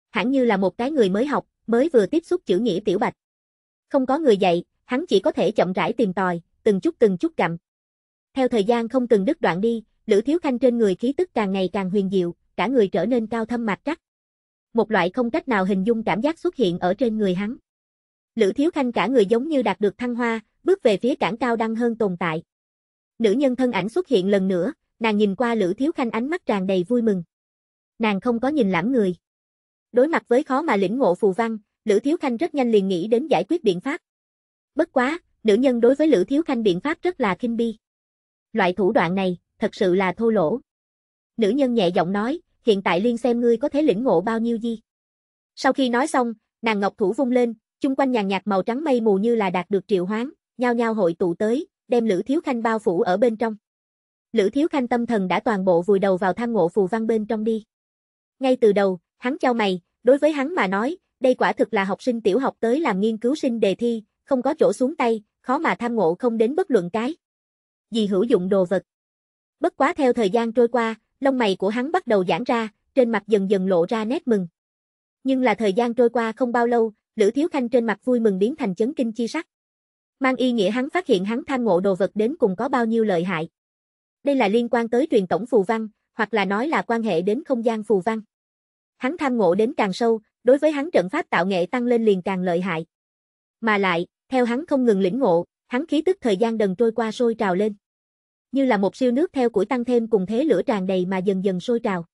Hẳn như là một cái người mới học, mới vừa tiếp xúc chữ nghĩa tiểu bạch. Không có người dạy, hắn chỉ có thể chậm rãi tìm tòi, từng chút từng chút gặm. Theo thời gian không từng đứt đoạn đi, Lữ Thiếu Khanh trên người khí tức càng ngày càng huyền diệu, cả người trở nên cao thâm mạc trắc. Một loại không cách nào hình dung cảm giác xuất hiện ở trên người hắn. Lữ Thiếu Khanh cả người giống như đạt được thăng hoa, bước về phía cảng cao đăng hơn tồn tại. Nữ nhân thân ảnh xuất hiện lần nữa, Nàng nhìn qua Lữ Thiếu Khanh ánh mắt tràn đầy vui mừng. Nàng không có nhìn lãm người. Đối mặt với khó mà lĩnh ngộ phù văn, Lữ Thiếu Khanh rất nhanh liền nghĩ đến giải quyết biện pháp. Bất quá, nữ nhân đối với Lữ Thiếu Khanh biện pháp rất là kinh bi. Loại thủ đoạn này, thật sự là thô lỗ. Nữ nhân nhẹ giọng nói, hiện tại liên xem ngươi có thể lĩnh ngộ bao nhiêu gì. Sau khi nói xong, nàng ngọc thủ vung lên, chung quanh nhàn nhạt màu trắng mây mù như là đạt được triệu hoán, nhao nhao hội tụ tới, đem Lữ Thiếu Khanh bao phủ ở bên trong. Lữ Thiếu Khanh tâm thần đã toàn bộ vùi đầu vào tham ngộ phù văn bên trong đi. Ngay từ đầu, hắn trao mày, đối với hắn mà nói, đây quả thực là học sinh tiểu học tới làm nghiên cứu sinh đề thi, không có chỗ xuống tay, khó mà tham ngộ không đến bất luận cái. gì hữu dụng đồ vật. Bất quá theo thời gian trôi qua, lông mày của hắn bắt đầu giãn ra, trên mặt dần dần lộ ra nét mừng. Nhưng là thời gian trôi qua không bao lâu, Lữ Thiếu Khanh trên mặt vui mừng biến thành chấn kinh chi sắc. Mang ý nghĩa hắn phát hiện hắn tham ngộ đồ vật đến cùng có bao nhiêu lợi hại. Đây là liên quan tới truyền tổng phù văn, hoặc là nói là quan hệ đến không gian phù văn. Hắn tham ngộ đến càng sâu, đối với hắn trận pháp tạo nghệ tăng lên liền càng lợi hại. Mà lại, theo hắn không ngừng lĩnh ngộ, hắn khí tức thời gian dần trôi qua sôi trào lên. Như là một siêu nước theo củi tăng thêm cùng thế lửa tràn đầy mà dần dần sôi trào.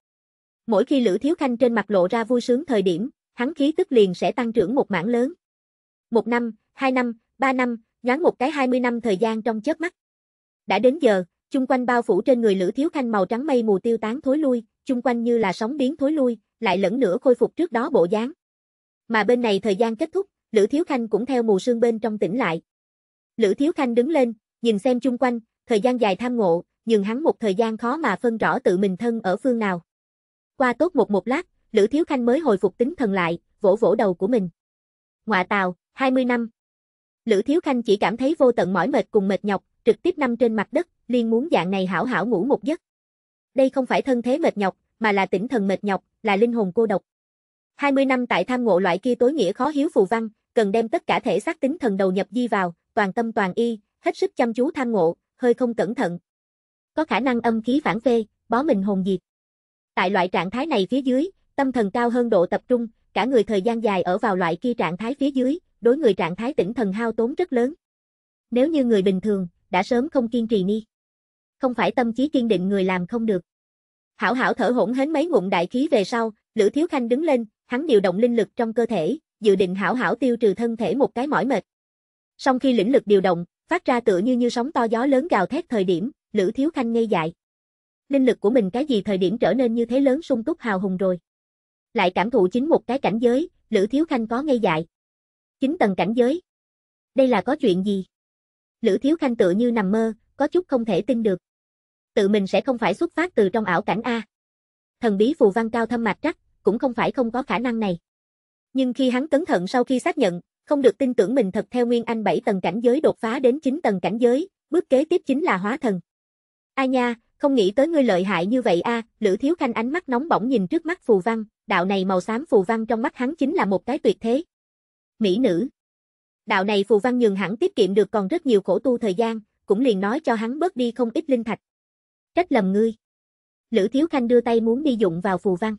Mỗi khi Lữ Thiếu Khanh trên mặt lộ ra vui sướng thời điểm, hắn khí tức liền sẽ tăng trưởng một mảng lớn. Một năm, hai năm, ba năm, nhoáng một cái hai mươi năm thời gian trong chớp mắt. Đã đến giờ, chung quanh bao phủ trên người Lữ Thiếu Khanh màu trắng mây mù tiêu tán thối lui, chung quanh như là sóng biến thối lui, lại lẫn nữa khôi phục trước đó bộ dáng. Mà bên này thời gian kết thúc, Lữ Thiếu Khanh cũng theo mù sương bên trong tỉnh lại. Lữ Thiếu Khanh đứng lên, nhìn xem chung quanh, thời gian dài tham ngộ, nhưng hắn một thời gian khó mà phân rõ tự mình thân ở phương nào. Qua tốt một một lát, Lữ Thiếu Khanh mới hồi phục tính thần lại, vỗ vỗ đầu của mình. Ngoạ tàu, 20 năm. Lữ Thiếu Khanh chỉ cảm thấy vô tận mỏi mệt cùng mệt nhọc, trực tiếp nằm trên mặt đất, liền muốn dạng này hảo hảo ngủ một giấc. Đây không phải thân thế mệt nhọc, mà là tỉnh thần mệt nhọc, là linh hồn cô độc. 20 năm tại tham ngộ loại kia tối nghĩa khó hiếu phù văn, cần đem tất cả thể xác tính thần đầu nhập di vào, toàn tâm toàn y, hết sức chăm chú tham ngộ, hơi không cẩn thận. Có khả năng âm khí phản phê, bó mình hồn diệt. Tại loại trạng thái này phía dưới, tâm thần cao hơn độ tập trung, cả người thời gian dài ở vào loại kia trạng thái phía dưới, đối người trạng thái tỉnh thần hao tốn rất lớn. Nếu như người bình thường, đã sớm không kiên trì ni. Không phải tâm trí kiên định người làm không được. Hảo hảo thở hổn hến mấy ngụm đại khí về sau, Lữ Thiếu Khanh đứng lên, hắn điều động linh lực trong cơ thể, dự định hảo hảo tiêu trừ thân thể một cái mỏi mệt. Song khi lĩnh lực điều động, phát ra tựa như như sóng to gió lớn gào thét thời điểm, Lữ Thiếu Khanh ngây dại. Linh lực của mình cái gì thời điểm trở nên như thế lớn sung túc hào hùng rồi. Lại cảm thụ chính một cái cảnh giới, Lữ Thiếu Khanh có ngây dại. Chính tầng cảnh giới. Đây là có chuyện gì? Lữ Thiếu Khanh tựa như nằm mơ, có chút không thể tin được. Tự mình sẽ không phải xuất phát từ trong ảo cảnh A. Thần bí phù văn cao thâm mạch chắc cũng không phải không có khả năng này. Nhưng khi hắn cẩn thận sau khi xác nhận, không được tin tưởng mình thật theo Nguyên Anh 7 tầng cảnh giới đột phá đến 9 tầng cảnh giới, bước kế tiếp chính là hóa thần. A nha, không nghĩ tới ngươi lợi hại như vậy a, Lữ Thiếu Khanh ánh mắt nóng bỏng nhìn trước mắt phù văn, đạo này màu xám phù văn trong mắt hắn chính là một cái tuyệt thế. Mỹ nữ. Đạo này phù văn nhường hẳn tiết kiệm được còn rất nhiều khổ tu thời gian, cũng liền nói cho hắn bớt đi không ít linh thạch. Trách lầm ngươi. Lữ Thiếu Khanh đưa tay muốn đi dụng vào phù văn.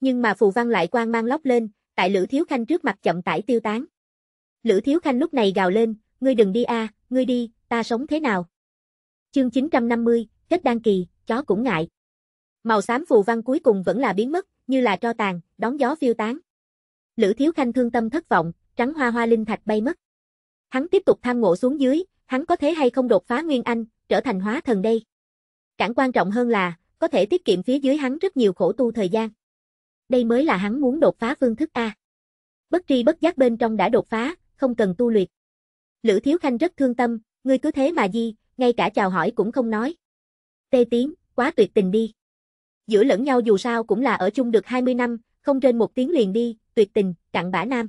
Nhưng mà phù văn lại quang mang lóc lên, tại Lữ Thiếu Khanh trước mặt chậm tải tiêu tán. Lữ Thiếu Khanh lúc này gào lên, ngươi đừng đi a, à, ngươi đi, ta sống thế nào? Chương 950, kết đăng kỳ, chó cũng ngại. Màu xám phù văn cuối cùng vẫn là biến mất, như là tro tàn, đón gió phiêu tán. Lữ Thiếu Khanh thương tâm thất vọng, trắng hoa hoa linh thạch bay mất. Hắn tiếp tục tham ngộ xuống dưới, hắn có thế hay không đột phá Nguyên Anh, trở thành hóa thần đây. Cản quan trọng hơn là, có thể tiết kiệm phía dưới hắn rất nhiều khổ tu thời gian. Đây mới là hắn muốn đột phá phương thức A. Bất tri bất giác bên trong đã đột phá, không cần tu luyện. Lữ Thiếu Khanh rất thương tâm, ngươi cứ thế mà di, ngay cả chào hỏi cũng không nói. Tê tiếng, quá tuyệt tình đi. Giữa lẫn nhau dù sao cũng là ở chung được 20 năm, không trên một tiếng liền đi, tuyệt tình, cặn bã nam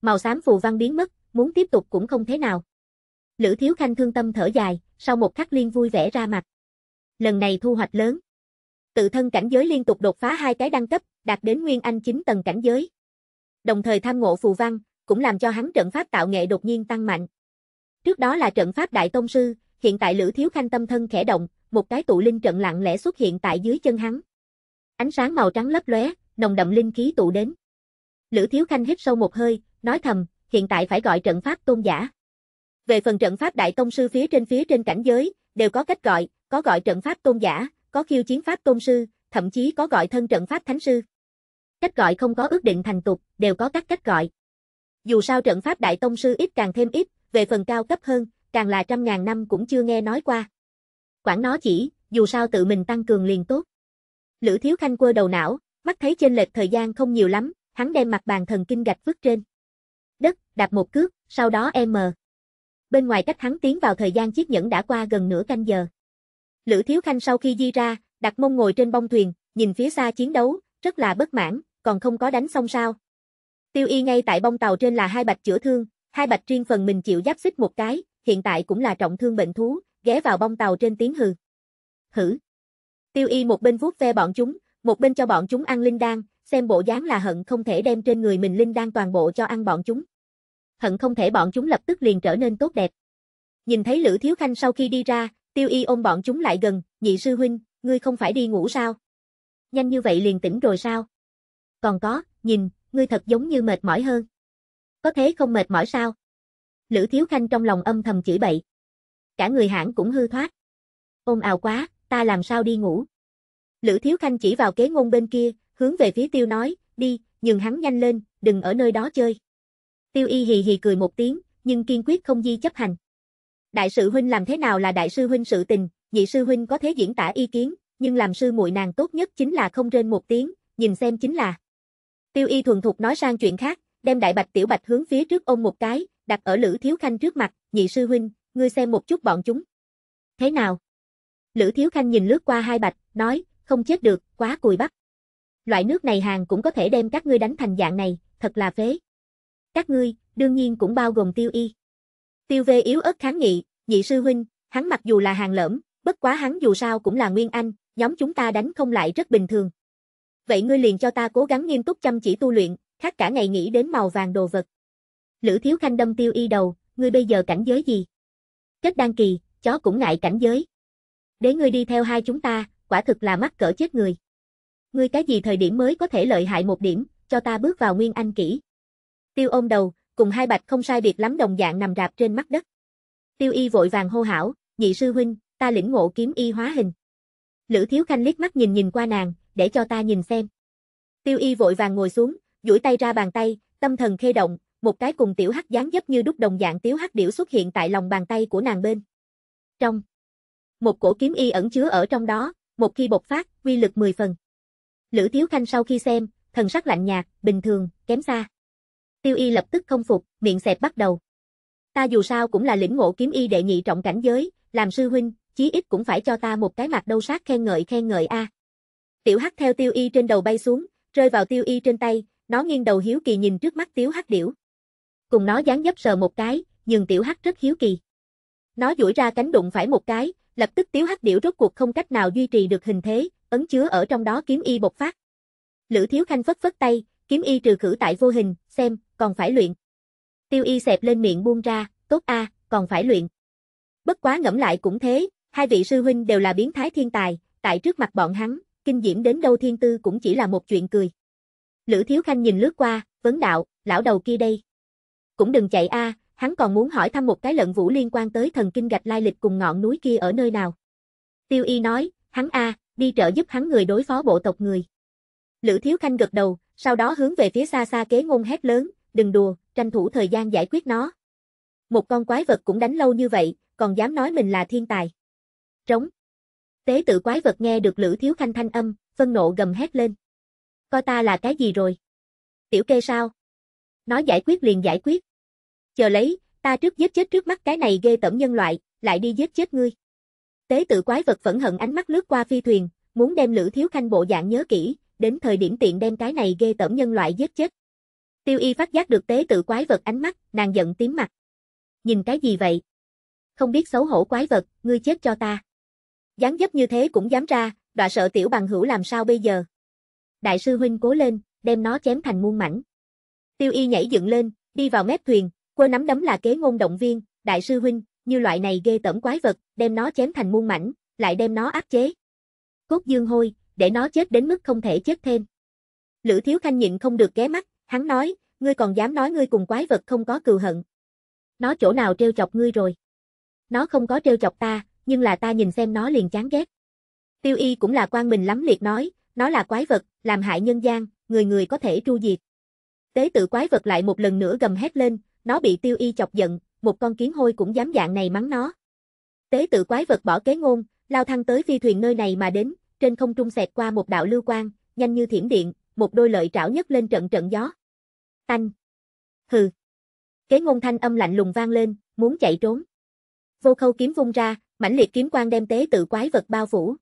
màu xám phù văn biến mất, muốn tiếp tục cũng không thế nào. Lữ Thiếu Khanh thương tâm thở dài, sau một khắc liên vui vẻ ra mặt. Lần này thu hoạch lớn. Tự thân cảnh giới liên tục đột phá hai cái đăng cấp, đạt đến nguyên anh 9 tầng cảnh giới. Đồng thời tham ngộ phù văn, cũng làm cho hắn trận pháp tạo nghệ đột nhiên tăng mạnh. Trước đó là trận pháp đại tông sư, hiện tại Lữ Thiếu Khanh tâm thân khẽ động, một cái tụ linh trận lặng lẽ xuất hiện tại dưới chân hắn. Ánh sáng màu trắng lấp lóe, nồng đậm linh khí tụ đến. Lữ Thiếu Khanh hít sâu một hơi, nói thầm, hiện tại phải gọi trận pháp tôn giả. Về phần trận pháp đại tông sư phía trên phía trên cảnh giới, đều có cách gọi, có gọi trận pháp tôn giả, có khiêu chiến pháp tôn sư, thậm chí có gọi thân trận pháp thánh sư. Cách gọi không có ước định thành tục, đều có các cách gọi. Dù sao trận pháp đại tông sư ít càng thêm ít, về phần cao cấp hơn, càng là trăm ngàn năm cũng chưa nghe nói qua. Quảng nó chỉ, dù sao tự mình tăng cường liền tốt. Lữ Thiếu Khanh quơ đầu não, mắt thấy trên lệch thời gian không nhiều lắm, hắn đem mặt bàn thần kinh gạch vứt trên đất, đạp một cước, sau đó M. Bên ngoài cách hắn tiến vào thời gian chiếc nhẫn đã qua gần nửa canh giờ. Lữ Thiếu Khanh sau khi di ra, đặt mông ngồi trên bông thuyền, nhìn phía xa chiến đấu, rất là bất mãn, còn không có đánh xong sao. Tiêu y ngay tại bông tàu trên là hai bạch chữa thương, hai bạch riêng phần mình chịu giáp xích một cái, hiện tại cũng là trọng thương bệnh thú, ghé vào bông tàu trên tiếng hừ. Hử. Tiêu y một bên vuốt ve bọn chúng, một bên cho bọn chúng ăn linh đan, xem bộ dáng là hận không thể đem trên người mình linh đan toàn bộ cho ăn bọn chúng. Hận không thể bọn chúng lập tức liền trở nên tốt đẹp. Nhìn thấy Lữ Thiếu Khanh sau khi đi ra, Tiêu Y ôm bọn chúng lại gần, nhị sư huynh, ngươi không phải đi ngủ sao? Nhanh như vậy liền tỉnh rồi sao? Còn có, nhìn, ngươi thật giống như mệt mỏi hơn. Có thế không mệt mỏi sao? Lữ Thiếu Khanh trong lòng âm thầm chỉ bậy. Cả người hãng cũng hư thoát. Ôm ào quá, ta làm sao đi ngủ? Lữ Thiếu Khanh chỉ vào kế ngôn bên kia, hướng về phía tiêu nói, đi, nhưng hắn nhanh lên, đừng ở nơi đó chơi. Tiêu y hì hì cười một tiếng, nhưng kiên quyết không di chấp hành. Đại sư huynh làm thế nào là đại sư huynh sự tình, nhị sư huynh có thể diễn tả ý kiến, nhưng làm sư muội nàng tốt nhất chính là không rên một tiếng, nhìn xem chính là. Tiêu y thuần thục nói sang chuyện khác, đem đại bạch tiểu bạch hướng phía trước ôm một cái, đặt ở Lữ Thiếu Khanh trước mặt, nhị sư huynh, ngươi xem một chút bọn chúng. Thế nào? Lữ Thiếu Khanh nhìn lướt qua hai bạch, nói, không chết được, quá cùi bắp loại nước này hàng cũng có thể đem các ngươi đánh thành dạng này, thật là phế. Các ngươi, đương nhiên cũng bao gồm tiêu y. Tiêu vê yếu ớt kháng nghị, nhị sư huynh, hắn mặc dù là hàng lỡm, bất quá hắn dù sao cũng là nguyên anh, nhóm chúng ta đánh không lại rất bình thường. Vậy ngươi liền cho ta cố gắng nghiêm túc chăm chỉ tu luyện, khác cả ngày nghĩ đến màu vàng đồ vật. Lữ thiếu khanh đâm tiêu y đầu, ngươi bây giờ cảnh giới gì? Kết đăng kỳ, chó cũng ngại cảnh giới. Để ngươi đi theo hai chúng ta, quả thực là mắc cỡ chết người ngươi cái gì thời điểm mới có thể lợi hại một điểm, cho ta bước vào nguyên anh kỹ. Tiêu ôm đầu, cùng hai bạch không sai biệt lắm đồng dạng nằm rạp trên mắt đất. Tiêu y vội vàng hô hảo, nhị sư huynh, ta lĩnh ngộ kiếm y hóa hình. Lữ thiếu khanh liếc mắt nhìn nhìn qua nàng, để cho ta nhìn xem. Tiêu y vội vàng ngồi xuống, duỗi tay ra bàn tay, tâm thần khê động, một cái cùng tiểu hắc dáng dấp như đúc đồng dạng tiểu hắc điểu xuất hiện tại lòng bàn tay của nàng bên. Trong một cổ kiếm y ẩn chứa ở trong đó, một khi bộc phát, uy lực 10 phần. Lữ thiếu Khanh sau khi xem, thần sắc lạnh nhạt, bình thường, kém xa. Tiêu y lập tức không phục, miệng xẹp bắt đầu. Ta dù sao cũng là lĩnh ngộ kiếm y đệ nhị trọng cảnh giới, làm sư huynh, chí ít cũng phải cho ta một cái mặt đâu sát khen ngợi khen ngợi a. Tiểu hắc theo tiêu y trên đầu bay xuống, rơi vào tiêu y trên tay, nó nghiêng đầu hiếu kỳ nhìn trước mắt tiểu hắc điểu. Cùng nó dáng dấp sờ một cái, nhưng tiểu hắc rất hiếu kỳ. Nó duỗi ra cánh đụng phải một cái, lập tức tiểu hắc điểu rốt cuộc không cách nào duy trì được hình thế, ấn chứa ở trong đó kiếm y bộc phát. Lữ Thiếu Khanh phất phất tay, kiếm y trừ khử tại vô hình, xem, còn phải luyện. Tiêu y xẹp lên miệng buông ra, tốt a, còn phải luyện. Bất quá ngẫm lại cũng thế, hai vị sư huynh đều là biến thái thiên tài, tại trước mặt bọn hắn, kinh diễm đến đâu thiên tư cũng chỉ là một chuyện cười. Lữ Thiếu Khanh nhìn lướt qua, vấn đạo, lão đầu kia đây. Cũng đừng chạy a, hắn còn muốn hỏi thăm một cái lận vũ liên quan tới thần kinh gạch lai lịch cùng ngọn núi kia ở nơi nào. Tiêu y nói, hắn a, đi trợ giúp hắn người đối phó bộ tộc người. Lữ Thiếu Khanh gật đầu, sau đó hướng về phía xa xa kế ngôn hét lớn, đừng đùa, tranh thủ thời gian giải quyết nó. Một con quái vật cũng đánh lâu như vậy, còn dám nói mình là thiên tài. Trống. Tế tự quái vật nghe được Lữ Thiếu Khanh thanh âm, phân nộ gầm hét lên. Coi ta là cái gì rồi? Tiểu kê sao? Nói giải quyết liền giải quyết. Chờ lấy, ta trước giết chết trước mắt cái này ghê tẩm nhân loại, lại đi giết chết ngươi. Tế tự quái vật phẫn hận ánh mắt lướt qua phi thuyền, muốn đem Lữ Thiếu Khanh bộ dạng nhớ kỹ, đến thời điểm tiện đem cái này ghê tởm nhân loại giết chết. Tiêu y phát giác được tế tự quái vật ánh mắt, nàng giận tím mặt. Nhìn cái gì vậy? Không biết xấu hổ quái vật, ngươi chết cho ta. Gián dấp như thế cũng dám ra, đọa sợ tiểu bằng hữu làm sao bây giờ? Đại sư huynh cố lên, đem nó chém thành muôn mảnh. Tiêu y nhảy dựng lên, đi vào mép thuyền, quơ nắm đấm là kế ngôn động viên, đại sư huynh, như loại này ghê tẩm quái vật, đem nó chém thành muôn mảnh, lại đem nó áp chế. Cốt dương hôi, để nó chết đến mức không thể chết thêm. Lữ Thiếu Khanh nhịn không được ghé mắt, hắn nói, ngươi còn dám nói ngươi cùng quái vật không có cừu hận. Nó chỗ nào trêu chọc ngươi rồi? Nó không có trêu chọc ta, nhưng là ta nhìn xem nó liền chán ghét. Tiêu y cũng là quan mình lắm liệt nói, nó là quái vật, làm hại nhân gian, người người có thể tru diệt. Tế tự quái vật lại một lần nữa gầm hét lên, nó bị tiêu y chọc giận, một con kiến hôi cũng dám dạng này mắng nó. Tế tự quái vật bỏ kế ngôn, lao thăng tới phi thuyền nơi này mà đến, trên không trung xẹt qua một đạo lưu quang, nhanh như thiểm điện, một đôi lợi trảo nhất lên trận trận gió. Tanh. Hừ. Kế ngôn thanh âm lạnh lùng vang lên, muốn chạy trốn. Vô khâu kiếm vung ra, mãnh liệt kiếm quang đem tế tự quái vật bao phủ.